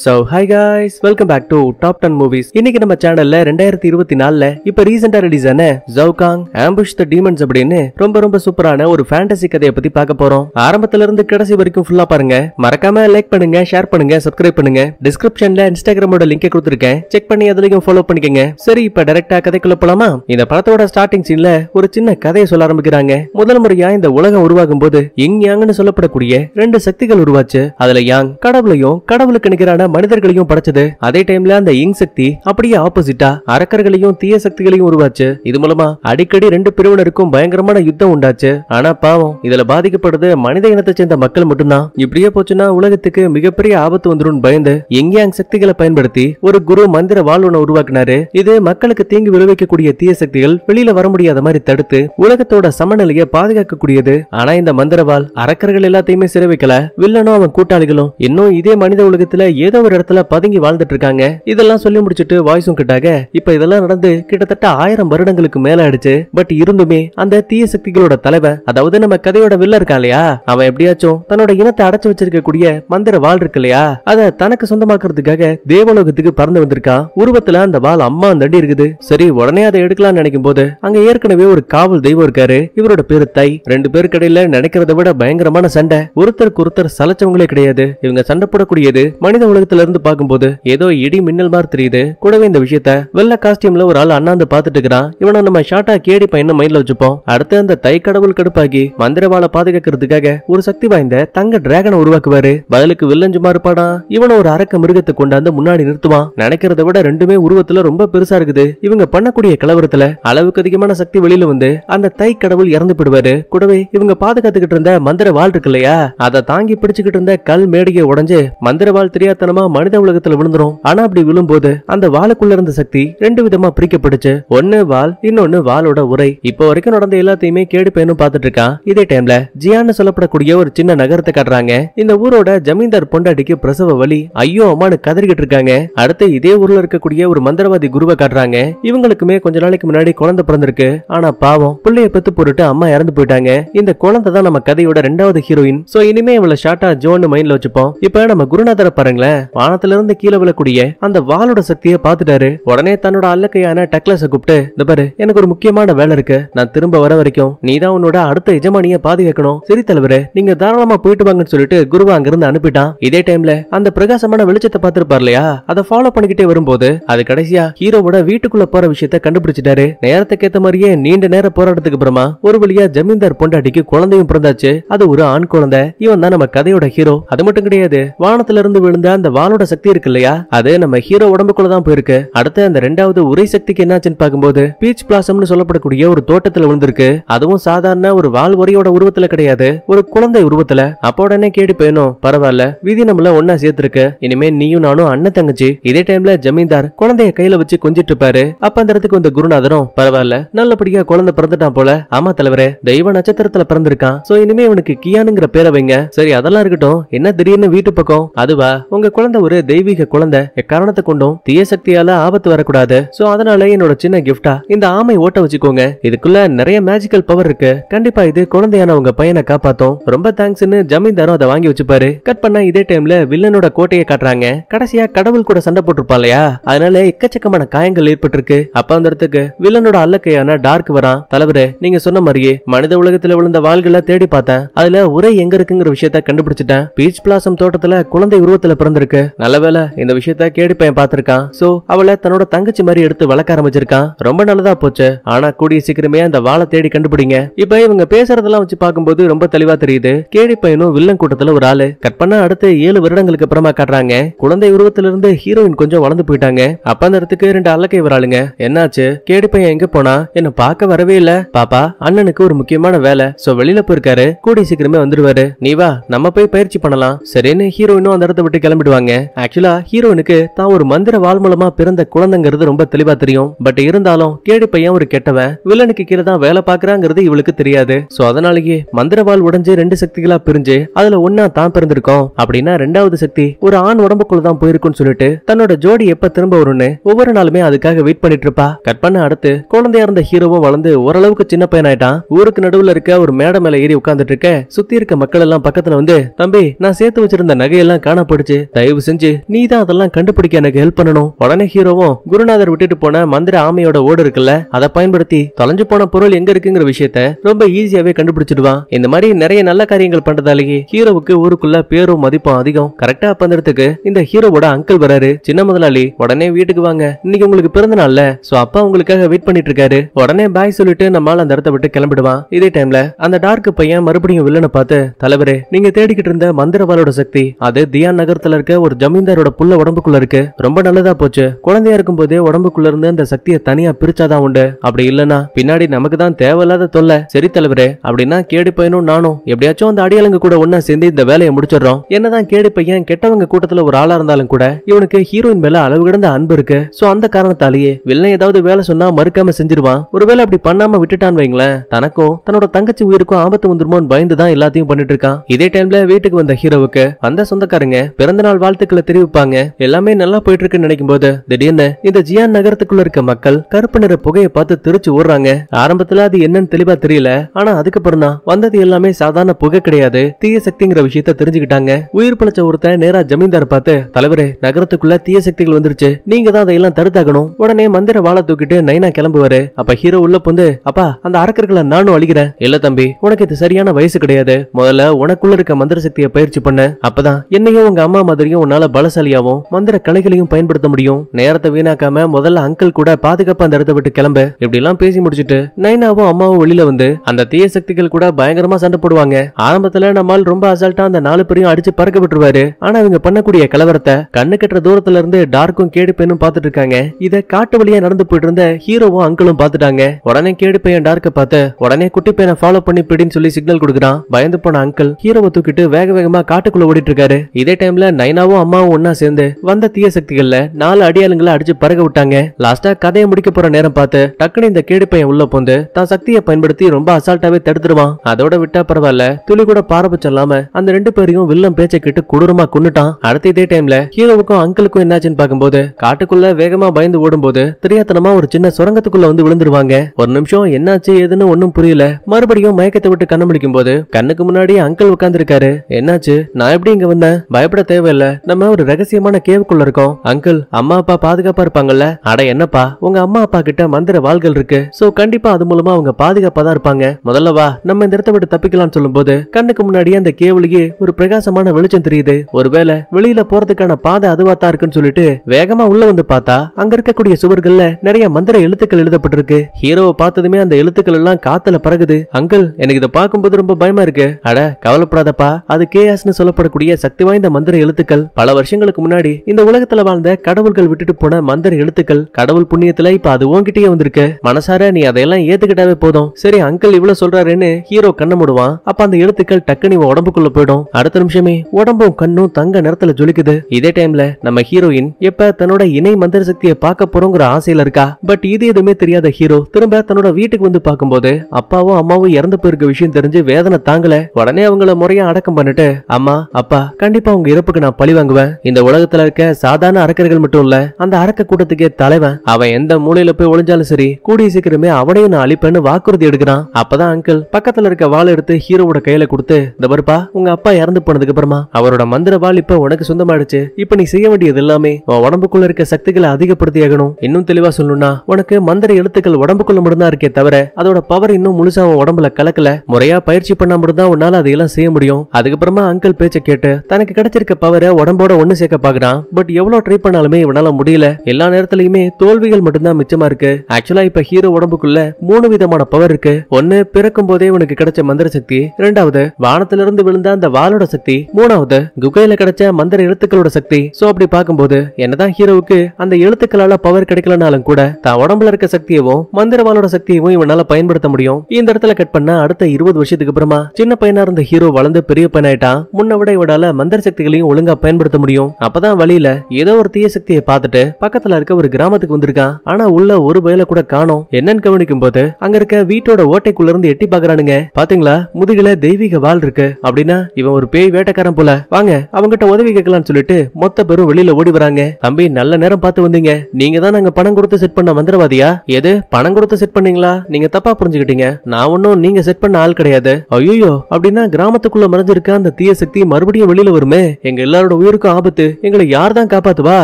so hi guys welcome back to top ten movies இன்னைக்கு நம்ம சேனல்ல ரெண்டாயிரத்தி இருபத்தி நாலுல இப்ப ரீசெண்டா ரிலீஸ் ஆன ஜவுகாங் ஆம்புஷ் த டீமன்ஸ் அப்படின்னு ரொம்ப ரொம்ப சூப்பரான ஒரு ஃபேண்டசி கதையை பத்தி பார்க்க போறோம் ஆரம்பத்துல இருந்து கடைசி வரைக்கும் ஃபுல்லா பாருங்க மறக்காம லைக் பண்ணுங்க ஷேர் பண்ணுங்க சப்ஸ்கிரைப் பண்ணுங்க டிஸ்கிரிப்ஷன்ல இன்ஸ்டாகிராமோட லிங்க் கொடுத்துருக்கேன் செக் பண்ணி அதுலயும் ஃபாலோ பண்ணிக்கங்க சரி இப்ப டைரக்டா கதைக்குள்ள போலாமா இந்த படத்தோட ஸ்டார்டிங் சீன்ல ஒரு சின்ன கதையை சொல்ல ஆரம்பிக்கிறாங்க முதல் முறையா இந்த உலகம் உருவாகும் போது யிங் யாங்னு சொல்லப்படக்கூடிய ரெண்டு சக்திகள் உருவாச்சு அதுல யாங் கடவுளையும் கடவுளுக்கு நிற்கிறான விதமான மனிதர்களையும் படைச்சது அதே டைம்ல அந்த இங் சக்தி அப்படியே ஆப்போசிட்டா அரக்கர்களையும் தீய சக்திகளையும் உருவாச்சு இது மூலமா அடிக்கடி ரெண்டு பிரிவினருக்கும் பயங்கரமான யுத்தம் உண்டாச்சு ஆனா பாவம் இதுல பாதிக்கப்படுறது மனித இனத்தை சேர்ந்த மக்கள் மட்டும்தான் இப்படியே போச்சுன்னா உலகத்துக்கு மிகப்பெரிய ஆபத்து வந்துடும் பயந்து எங்கேயாங் சக்திகளை பயன்படுத்தி ஒரு குரு மந்திர வாழ்வுனை உருவாக்குனாரு இது மக்களுக்கு தீங்கு விளைவிக்கக்கூடிய தீய சக்திகள் வெளியில வர முடியாத மாதிரி தடுத்து உலகத்தோட சமநிலையை பாதுகாக்கக்கூடியது ஆனா இந்த மந்திரவால் அரக்கர்கள் எல்லாத்தையுமே சிறை வைக்கல வில்லனும் அவன் கூட்டாளிகளும் இன்னும் இதே மனித உலகத்துல ஏதோ ஒரு இடத்துல பதுங்கி வாழ்ந்துட்டு இருக்காங்க இதெல்லாம் சொல்லி முடிச்சுட்டு வாய்ஸும் கிட்டாக இப்ப இதெல்லாம் நடந்து கிட்டத்தட்ட ஆயிரம் வருடங்களுக்கு மேல ஆயிடுச்சு பட் இருந்துமே அந்த தீய சக்திகளோட தலைவர் அதாவது நம்ம கதையோட வில்ல இருக்கான் இல்லையா அவன் எப்படியாச்சும் தன்னோட இனத்தை அடைச்சு வச்சிருக்கக்கூடிய மந்திர வாழ் இருக்கு இல்லையா அத தனக்கு சொந்தமாக்குறதுக்காக தேவலோகத்துக்கு பறந்து வந்திருக்கான் உருவத்துல அந்த வாழ் அம்மா தண்டி இருக்குது சரி உடனே அதை எடுக்கலாம்னு நினைக்கும் போது அங்க ஏற்கனவே ஒரு காவல் தெய்வம் இருக்காரு இவரோட பேரு தை ரெண்டு பேருக்கு இடையில நினைக்கிறத விட பயங்கரமான சண்டை ஒருத்தருக்கு ஒருத்தர் சலச்சவங்களே கிடையாது இவங்க சண்டை போடக்கூடியது மனித உலக தூரத்துல இருந்து பார்க்கும்போது ஏதோ இடி மின்னல் மாதிரி தெரியுது கூடவே இந்த விஷயத்த வெள்ள காஸ்டியூம்ல ஒரு ஆள் அண்ணாந்து பாத்துட்டு இருக்கான் இவனை நம்ம ஷார்ட்டா கேடி பையனை மைண்ட்ல வச்சுப்போம் அடுத்து அந்த தை கடவுள் கடுப்பாக்கி மந்திரவாளை பாதுகாக்கிறதுக்காக ஒரு சக்தி வாய்ந்த தங்க டிராகனை உருவாக்குவாரு பதிலுக்கு வில்லஞ்சுமா இருப்பாடா இவன ஒரு அரக்க மிருகத்தை கொண்டாந்து முன்னாடி நிறுத்துவான் நினைக்கிறத விட ரெண்டுமே உருவத்துல ரொம்ப பெருசா இருக்குது இவங்க பண்ணக்கூடிய கலவரத்துல அளவுக்கு அதிகமான சக்தி வெளியில வந்து அந்த தை கடவுள் இறந்து போடுவாரு கூடவே இவங்க பாதுகாத்துக்கிட்டு இருந்த மந்திர வாழ் இருக்கு இல்லையா அதை தாங்கி பிடிச்சுக்கிட்டு இருந்த கல் மேடையை உடஞ்சு மந்திரவாள் தெரியாத மூலமா மனித உலகத்துல விழுந்துரும் ஆனா அப்படி விழும்போது அந்த வாளுக்குள்ள இருந்த சக்தி ரெண்டு விதமா பிரிக்கப்படுச்சு ஒன்னு வால் இன்னொன்னு வாளோட உரை இப்போ வரைக்கும் நடந்த எல்லாத்தையுமே கேடு பேனும் பாத்துட்டு இருக்கான் இதே டைம்ல ஜியான்னு சொல்லப்படக்கூடிய ஒரு சின்ன நகரத்தை காட்டுறாங்க இந்த ஊரோட ஜமீன்தார் பொண்டாட்டிக்கு பிரசவ வழி ஐயோ அம்மானு கதறிக்கிட்டு இருக்காங்க அடுத்து இதே ஊர்ல இருக்கக்கூடிய ஒரு மந்திரவாதி குருவை காட்டுறாங்க இவங்களுக்குமே கொஞ்ச நாளைக்கு முன்னாடி குழந்தை பிறந்திருக்கு ஆனா பாவம் பிள்ளைய பெத்து போட்டுட்டு அம்மா இறந்து போயிட்டாங்க இந்த குழந்தை தான் நம்ம கதையோட ரெண்டாவது ஹீரோயின் சோ இனிமே இவ்வளவு ஷார்ட்டா ஜோன்னு மைண்ட்ல வச்சுப்போம் இப்ப நம்ம குருநாதரை பாருங்களேன் வானத்திலிருந்து கீழே விழக்கூடிய அந்த வாளோட சக்தியை பாத்துட்டாரு உடனே தன்னோட அல்லக்கையான டக்லஸ கூப்பிட்டு இந்த பாரு எனக்கு ஒரு முக்கியமான வேலை இருக்கு நான் திரும்ப வர வரைக்கும் நீ தான் உன்னோட அடுத்த எஜமானிய பாதுகாக்கணும் சரி தலைவரு நீங்க தாராளமா போயிட்டு வாங்கன்னு சொல்லிட்டு குருவா அங்கிருந்து அனுப்பிட்டான் இதே டைம்ல அந்த பிரகாசமான வெளிச்சத்தை பாத்துருப்பாரு இல்லையா அதை ஃபாலோ பண்ணிக்கிட்டே வரும்போது அது கடைசியா ஹீரோவோட வீட்டுக்குள்ள போற விஷயத்த கண்டுபிடிச்சிட்டாரு நேரத்துக்கு ஏத்த மாதிரியே நீண்ட நேர போராட்டத்துக்கு அப்புறமா ஒரு வழியா ஜமீன்தார் பொண்டாட்டிக்கு குழந்தையும் பிறந்தாச்சு அது ஒரு ஆண் குழந்தை இவன் தான் நம்ம கதையோட ஹீரோ அது மட்டும் கிடையாது வானத்துல இருந்து விழுந்த அந்த வாளோட சக்தி இருக்கு இல்லையா அது நம்ம ஹீரோ உடம்புக்குள்ள தான் போயிருக்கு அடுத்து அந்த ரெண்டாவது உரை சக்திக்கு என்னாச்சுன்னு பாக்கும்போது பீச் பிளாசம்னு சொல்லப்படக்கூடிய ஒரு தோட்டத்துல விழுந்திருக்கு அதுவும் சாதாரண ஒரு வால் உரையோட உருவத்துல கிடையாது ஒரு குழந்தை உருவத்துல அப்போ உடனே கேடு போயணும் பரவாயில்ல விதி நம்மள ஒன்னா சேர்த்திருக்கு இனிமே நீயும் நானும் அண்ணன் தங்கச்சி இதே டைம்ல ஜமீன்தார் குழந்தைய கையில வச்சு கொஞ்சிட்டு இருப்பாரு அப்ப அந்த இடத்துக்கு வந்த குருநாதரும் பரவாயில்ல நல்லபடியா குழந்தை பிறந்துட்டான் போல ஆமா தலைவரே தெய்வ நட்சத்திரத்துல பிறந்திருக்கான் சோ இனிமே இவனுக்கு கியானுங்கிற பேரை வைங்க சரி அதெல்லாம் இருக்கட்டும் என்ன திடீர்னு வீட்டு பக்கம் அதுவா உங்க குழந்தை ஒரு தெய்வீக குழந்தை எக்காரணத்தை கொண்டும் தீய சக்தியால ஆபத்து வரக்கூடாது சோ அதனால என்னோட சின்ன கிஃப்டா இந்த ஆமை ஓட்ட வச்சுக்கோங்க இதுக்குள்ள நிறைய மேஜிக்கல் பவர் இருக்கு கண்டிப்பா இது குழந்தையான உங்க பையனை காப்பாத்தும் ரொம்ப தேங்க்ஸ்னு ஜமீன்தாரும் அதை வாங்கி வச்சுப்பாரு கட் பண்ண இதே டைம்ல வில்லனோட கோட்டையை காட்டுறாங்க கடைசியா கடவுள் கூட சண்டை போட்டிருப்பா இல்லையா அதனால எக்கச்சக்கமான காயங்கள் ஏற்பட்டிருக்கு அப்ப அந்த இடத்துக்கு வில்லனோட அல்லக்கையான டார்க் வரான் தலைவரே நீங்க சொன்ன மாதிரியே மனித உலகத்துல விழுந்த வாள்களை தேடி பார்த்தேன் அதுல உரை எங்க இருக்குங்கிற விஷயத்த கண்டுபிடிச்சிட்டேன் பீச் பிளாசம் தோட்டத்துல குழந்தை உருவத்துல பிறந்த வந்திருக்கு நல்ல வேலை இந்த விஷயத்த கேடி பையன் பார்த்திருக்கான் சோ அவளை தன்னோட தங்கச்சி மாதிரி எடுத்து வளர்க்க ஆரம்பிச்சிருக்கான் ரொம்ப நல்லதா போச்சு ஆனா கூடிய சீக்கிரமே அந்த வாழை தேடி கண்டுபிடிங்க இப்ப இவங்க பேசுறதெல்லாம் வச்சு பார்க்கும்போது ரொம்ப தெளிவா தெரியுது கேடி பையனும் வில்லன் கூட்டத்துல ஒரு ஆளு கட் பண்ணா அடுத்து ஏழு வருடங்களுக்கு அப்புறமா கட்டுறாங்க குழந்தை உருவத்துல இருந்து ஹீரோயின் கொஞ்சம் வளர்ந்து போயிட்டாங்க அப்ப அந்த இடத்துக்கு ரெண்டு அல்லக்கை வராளுங்க என்னாச்சு கேடி பையன் எங்க போனா என்ன பாக்க வரவே இல்ல பாப்பா அண்ணனுக்கு ஒரு முக்கியமான வேலை சோ வெளியில போயிருக்காரு கூடிய சீக்கிரமே வந்துருவாரு நீ வா நம்ம போய் பயிற்சி பண்ணலாம் சரின்னு ஹீரோயினும் அந்த இடத்த விட்டு கிளம்பிடுவாங்க பண்ணிடுவாங்க ஆக்சுவலா ஹீரோனுக்கு தான் ஒரு மந்திர வால் மூலமா பிறந்த குழந்தைங்கிறது ரொம்ப தெளிவா தெரியும் பட் இருந்தாலும் கேடு பையன் ஒரு கெட்டவன் வில்லனுக்கு கீழே தான் வேலை பாக்குறாங்கிறது இவளுக்கு தெரியாது சோ அதனாலயே மந்திர வால் உடஞ்சு ரெண்டு சக்திகளா பிரிஞ்சு அதுல ஒன்னா தான் பிறந்திருக்கோம் அப்படின்னா ரெண்டாவது சக்தி ஒரு ஆண் உடம்புக்குள்ள தான் போயிருக்குன்னு சொல்லிட்டு தன்னோட ஜோடி எப்ப திரும்ப வரும்னு ஒவ்வொரு நாளுமே அதுக்காக வெயிட் பண்ணிட்டு இருப்பா கட் பண்ண அடுத்து குழந்தையா இருந்த ஹீரோவும் வளர்ந்து ஓரளவுக்கு சின்ன பையனாயிட்டான் ஊருக்கு நடுவுல இருக்க ஒரு மேடை மேல ஏறி உட்கார்ந்துட்டு இருக்க சுத்தி இருக்க மக்கள் எல்லாம் பக்கத்துல வந்து தம்பி நான் சேர்த்து வச்சிருந்த நகையெல்லாம் காணப்படுச்சு தயவு செஞ்சு நீ தான் அதெல்லாம் கண்டுபிடிக்க எனக்கு ஹெல்ப் பண்ணணும் உடனே ஹீரோவும் குருநாதர் விட்டுட்டு போன மந்திர ஆமையோட ஓடு இருக்குல்ல அதை பயன்படுத்தி தொலைஞ்சு போன பொருள் எங்க இருக்குங்கிற விஷயத்த ரொம்ப ஈஸியாவே கண்டுபிடிச்சிடுவான் இந்த மாதிரி நிறைய நல்ல காரியங்கள் பண்றதாலேயே ஹீரோவுக்கு ஊருக்குள்ள பேரும் மதிப்பும் அதிகம் கரெக்டா பண்றதுக்கு இந்த ஹீரோவோட அங்கிள் வராரு சின்ன முதலாளி உடனே வீட்டுக்கு வாங்க இன்னைக்கு உங்களுக்கு பிறந்த நாள்ல சோ அப்பா உங்களுக்காக வெயிட் பண்ணிட்டு இருக்காரு உடனே பாய் சொல்லிட்டு நம்மால அந்த இடத்த விட்டு கிளம்பிடுவான் இதே டைம்ல அந்த டார்க் பையன் மறுபடியும் வில்லனை பார்த்து தலைவரே நீங்க தேடிக்கிட்டு இருந்த மந்திரவாளோட சக்தி அது தியான் நகரத்துல இருக்க இருக்க ஒரு ஜமீன்தாரோட புள்ள உடம்புக்குள்ள இருக்கு ரொம்ப நல்லதா போச்சு குழந்தையா இருக்கும் போதே உடம்புக்குள்ள இருந்து அந்த சக்தியை தனியா பிரிச்சாதான் உண்டு அப்படி இல்லனா பின்னாடி நமக்கு தான் தேவையில்லாத தொல்லை சரி தலைவரே அப்படின்னா கேடு பையனும் நானும் எப்படியாச்சும் அந்த அடியாளங்க கூட ஒன்னா சேர்ந்து இந்த வேலையை முடிச்சிடறோம் என்னதான் கேடு பையன் கெட்டவங்க கூட்டத்துல ஒரு ஆளா இருந்தாலும் கூட இவனுக்கு ஹீரோயின் மேல அளவு கிடந்த அன்பு இருக்கு சோ அந்த காரணத்தாலேயே வில்லன் ஏதாவது வேலை சொன்னா மறுக்காம செஞ்சிருவான் ஒருவேளை அப்படி பண்ணாம விட்டுட்டான் வைங்களேன் தனக்கும் தன்னோட தங்கச்சி உயிருக்கும் ஆபத்து வந்துருமோன்னு பயந்துதான் எல்லாத்தையும் பண்ணிட்டு இருக்கான் இதே டைம்ல வீட்டுக்கு வந்த ஹீரோவுக்கு அந்த சொந்தக்காரங்க பிறந்த நாள் வாழ்த்துக்களை தெரிவிப்பாங்க எல்லாமே நல்லா போயிட்டு இருக்குன்னு நினைக்கும் போது திடீர்னு இந்த ஜியான் நகரத்துக்குள்ள இருக்க மக்கள் கருப்பு நிற புகையை பார்த்து திருச்சி ஓடுறாங்க ஆரம்பத்துல அது என்னன்னு தெளிவா தெரியல ஆனா அதுக்கப்புறம் தான் வந்தது எல்லாமே சாதாரண புகை கிடையாது தீய சக்திங்கிற விஷயத்த தெரிஞ்சுக்கிட்டாங்க உயிர் பிழைச்ச ஒருத்தன் நேரா ஜமீன்தார் பார்த்து தலைவரே நகரத்துக்குள்ள தீய சக்திகள் வந்துருச்சு நீங்க தான் அதையெல்லாம் தடுத்தாகணும் உடனே மந்திர வாழை தூக்கிட்டு நைனா கிளம்புவாரு அப்ப ஹீரோ உள்ள பொந்து அப்பா அந்த அரக்கர்களை நானும் அழிக்கிறேன் இல்ல தம்பி உனக்கு இது சரியான வயசு கிடையாது முதல்ல உனக்குள்ள இருக்க மந்திர சக்தியை பயிற்சி பண்ண அப்பதான் என்னையும் உங்க அம்மா மாதிரி வரையும் உன்னால பலசாலியாவும் மந்திர கலைகளையும் பயன்படுத்த முடியும் நேரத்தை வீணாக்காம முதல்ல அங்கிள் கூட பாதுகாப்பா அந்த இடத்த விட்டு கிளம்பு இப்படி எல்லாம் பேசி முடிச்சுட்டு நைனாவும் அம்மாவும் வெளியில வந்து அந்த தீய சக்திகள் கூட பயங்கரமா சண்டை போடுவாங்க ஆரம்பத்துல நம்மால் ரொம்ப அசால்ட்டா அந்த நாலு பேரையும் அடிச்சு பறக்க விட்டுருவாரு ஆனா இவங்க பண்ணக்கூடிய கலவரத்தை கண்ணு கட்டுற தூரத்துல இருந்து டார்க்கும் கேடு பெண்ணும் பாத்துட்டு இருக்காங்க இத காட்டு வழியா நடந்து போயிட்டு இருந்த ஹீரோவும் அங்கிளும் பாத்துட்டாங்க உடனே கேடு பையன் டார்க்க பார்த்து உடனே குட்டி பையனை ஃபாலோ பண்ணி பிடின்னு சொல்லி சிக்னல் கொடுக்குறான் பயந்து போன அங்கிள் ஹீரோவை தூக்கிட்டு வேக வேகமா காட்டுக்குள்ள ஓடிட்டு இருக்காரு இதே டைம்ல நயனாவும் அம்மாவும் ஒன்னா சேர்ந்து வந்த தீய சக்திகள்ல நாலு அடியாளுங்களை அடிச்சு பறக்க விட்டாங்க லாஸ்டா கதையை முடிக்க போற நேரம் பார்த்து டக்குனு இந்த கேடு பையன் உள்ள போந்து தான் சக்தியை பயன்படுத்தி ரொம்ப அசால்ட்டாவே தடுத்துருவான் அதோட விட்டா பரவாயில்ல துளி கூட பாரபட்சம் இல்லாம அந்த ரெண்டு பேரையும் வில்லம் பேச்ச கிட்டு கொடூரமா கொண்டுட்டான் அடுத்த இதே டைம்ல ஹீரோவுக்கும் அங்கிளுக்கும் என்னாச்சுன்னு பாக்கும்போது காட்டுக்குள்ள வேகமா பயந்து ஓடும்போது தெரியாத்தனமா ஒரு சின்ன சுரங்கத்துக்குள்ள வந்து விழுந்துருவாங்க ஒரு நிமிஷம் என்னாச்சு ஏதுன்னு ஒன்னும் புரியல மறுபடியும் மயக்கத்தை விட்டு கண்ணு முடிக்கும் போது கண்ணுக்கு முன்னாடி அங்கிள் இருக்காரு என்னாச்சு நான் எப்படி இங்க வந்தேன் பயப்பட தேவையில்ல இல்ல நம்ம ஒரு ரகசியமான கேவுக்குள்ள இருக்கோம் அங்கிள் அம்மா அப்பா பாதுகாப்பா இருப்பாங்கல்ல அட என்னப்பா உங்க அம்மா அப்பா கிட்ட மந்திர வாள்கள் இருக்கு சோ கண்டிப்பா அது மூலமா அவங்க பாதுகாப்பா தான் இருப்பாங்க முதல்ல வா நம்ம இந்த இடத்த விட்டு தப்பிக்கலாம்னு போது கண்ணுக்கு முன்னாடியே அந்த கேவலியே ஒரு பிரகாசமான வெளிச்சம் தெரியுது ஒருவேளை வெளியில போறதுக்கான பாதை அதுவா தான் இருக்குன்னு சொல்லிட்டு வேகமா உள்ள வந்து பார்த்தா அங்க இருக்கக்கூடிய சுவர்கள்ல நிறைய மந்திர எழுத்துக்கள் எழுதப்பட்டிருக்கு ஹீரோவை பார்த்ததுமே அந்த எழுத்துக்கள் எல்லாம் காத்துல பறகுது அங்கிள் எனக்கு இதை பார்க்கும்போது ரொம்ப பயமா இருக்கு அட கவலைப்படாதப்பா அது கேஎஸ்னு சொல்லப்படக்கூடிய சக்தி வாய்ந்த மந்திர எழுத்துக்கள் எழுத்துக்கள் பல வருஷங்களுக்கு முன்னாடி இந்த உலகத்துல வாழ்ந்த கடவுள்கள் விட்டுட்டு போன மந்திர எழுத்துக்கள் கடவுள் புண்ணியத்துல இப்ப அது உன்கிட்டயே வந்திருக்கு மனசார நீ அதையெல்லாம் ஏத்துக்கிட்டாவே போதும் சரி அங்கிள் இவ்வளவு சொல்றாருன்னு ஹீரோ கண்ண முடுவான் அப்ப அந்த எழுத்துக்கள் டக்குனி உடம்புக்குள்ள போயிடும் அடுத்த நிமிஷமே உடம்பும் கண்ணும் தங்க நிறத்துல ஜொலிக்குது இதே டைம்ல நம்ம ஹீரோயின் எப்ப தன்னோட இணை மந்திர சக்தியை பார்க்க போறோங்கிற ஆசையில இருக்கா பட் இது எதுவுமே தெரியாத ஹீரோ திரும்ப தன்னோட வீட்டுக்கு வந்து பார்க்கும்போது அப்பாவும் அம்மாவும் இறந்து போயிருக்க விஷயம் தெரிஞ்சு வேதனை தாங்கல உடனே அவங்கள முறையா அடக்கம் பண்ணிட்டு அம்மா அப்பா கண்டிப்பா உங்க இறப்புக்கு நான் பழி வாங்குவேன் இந்த உலகத்துல இருக்க சாதாரண அரக்கர்கள் மட்டும் இல்ல அந்த அரக்க கூட்டத்துக்கே தலைவன் அவன் எந்த மூலையில போய் ஒளிஞ்சாலும் சரி கூடிய சீக்கிரமே அவனையும் நான் அழிப்பேன்னு வாக்குறுதி எடுக்கிறான் அப்பதான் அங்கிள் பக்கத்துல இருக்க வாழை எடுத்து ஹீரோவோட கையில கொடுத்து இந்த பருப்பா உங்க அப்பா இறந்து போனதுக்கு அப்புறமா அவரோட மந்திர வாழ் இப்ப உனக்கு சொந்தமாயிடுச்சு இப்ப நீ செய்ய வேண்டியது எல்லாமே உன் உடம்புக்குள்ள இருக்க சக்திகளை அதிகப்படுத்தி ஆகணும் இன்னும் தெளிவா சொல்லணும்னா உனக்கு மந்திர எழுத்துக்கள் உடம்புக்குள்ள மட்டும்தான் இருக்கே தவிர அதோட பவர் இன்னும் முழுசா உன் உடம்புல கலக்கல முறையா பயிற்சி பண்ணா மட்டும்தான் உன்னால அதையெல்லாம் செய்ய முடியும் அதுக்கப்புறமா அங்கிள் பேச்ச கேட்டு தனக்கு கிடைச்சிருக்க பவரை உடம்போட ஒண்ணு சேர்க்க பாக்குறான் பட் எவ்வளவு ட்ரை பண்ணாலுமே இவனால முடியல எல்லா நேரத்திலயுமே தோல்விகள் மட்டும்தான் மிச்சமா இருக்கு ஆக்சுவலா இப்ப ஹீரோ உடம்புக்குள்ள மூணு விதமான பவர் இருக்கு ஒன்னு பிறக்கும் போதே உனக்கு கிடைச்ச மந்திர சக்தி ரெண்டாவது வானத்திலிருந்து விழுந்த அந்த வாளோட சக்தி மூணாவது குகையில கிடைச்ச மந்திர எழுத்துக்களோட சக்தி சோ அப்படி பார்க்கும்போது என்னதான் ஹீரோவுக்கு அந்த எழுத்துக்களால பவர் கிடைக்கலனாலும் கூட தான் உடம்புல இருக்க சக்தியவும் மந்திர வாளோட சக்தியவும் இவனால பயன்படுத்த முடியும் இந்த இடத்துல கட் பண்ணா அடுத்த இருபது வருஷத்துக்கு அப்புறமா சின்ன பையனா இருந்த ஹீரோ வளர்ந்து பெரிய பையனாயிட்டான் முன்ன விட இவடால மந்திர சக்திகளையும் ஒழுங்கா பயன்படுத்த முடியும் அப்பதான் வழியில ஏதோ ஒரு தீய சக்தியை பார்த்துட்டு பக்கத்துல இருக்க ஒரு கிராமத்துக்கு வந்திருக்கான் ஆனா உள்ள ஒரு பயல கூட காணும் என்னன்னு கவனிக்கும் போது அங்க இருக்க வீட்டோட ஓட்டைக்குள்ள இருந்து எட்டி பாக்குறானுங்க பாத்தீங்களா முதுகுல தெய்வீக வால் இருக்கு அப்படின்னா இவன் ஒரு பேய் வேட்டைக்காரன் போல வாங்க அவங்கிட்ட உதவி கேட்கலாம்னு சொல்லிட்டு மொத்த பேரும் வெளியில ஓடி வராங்க தம்பி நல்ல நேரம் பார்த்து வந்தீங்க நீங்க தான் நாங்க பணம் கொடுத்து செட் பண்ண மந்திரவாதியா எது பணம் கொடுத்து செட் பண்ணீங்களா நீங்க தப்பா புரிஞ்சுக்கிட்டீங்க நான் ஒன்னும் நீங்க செட் பண்ண ஆள் கிடையாது ஐயோ அப்படின்னா கிராமத்துக்குள்ள மறைஞ்சிருக்க அந்த தீய சக்தி மறுபடியும் வெளியில வருமே எங்க எல்லாரும் உங்களோட உயிருக்கு ஆபத்து எங்களை யார் தான் காப்பாத்துவா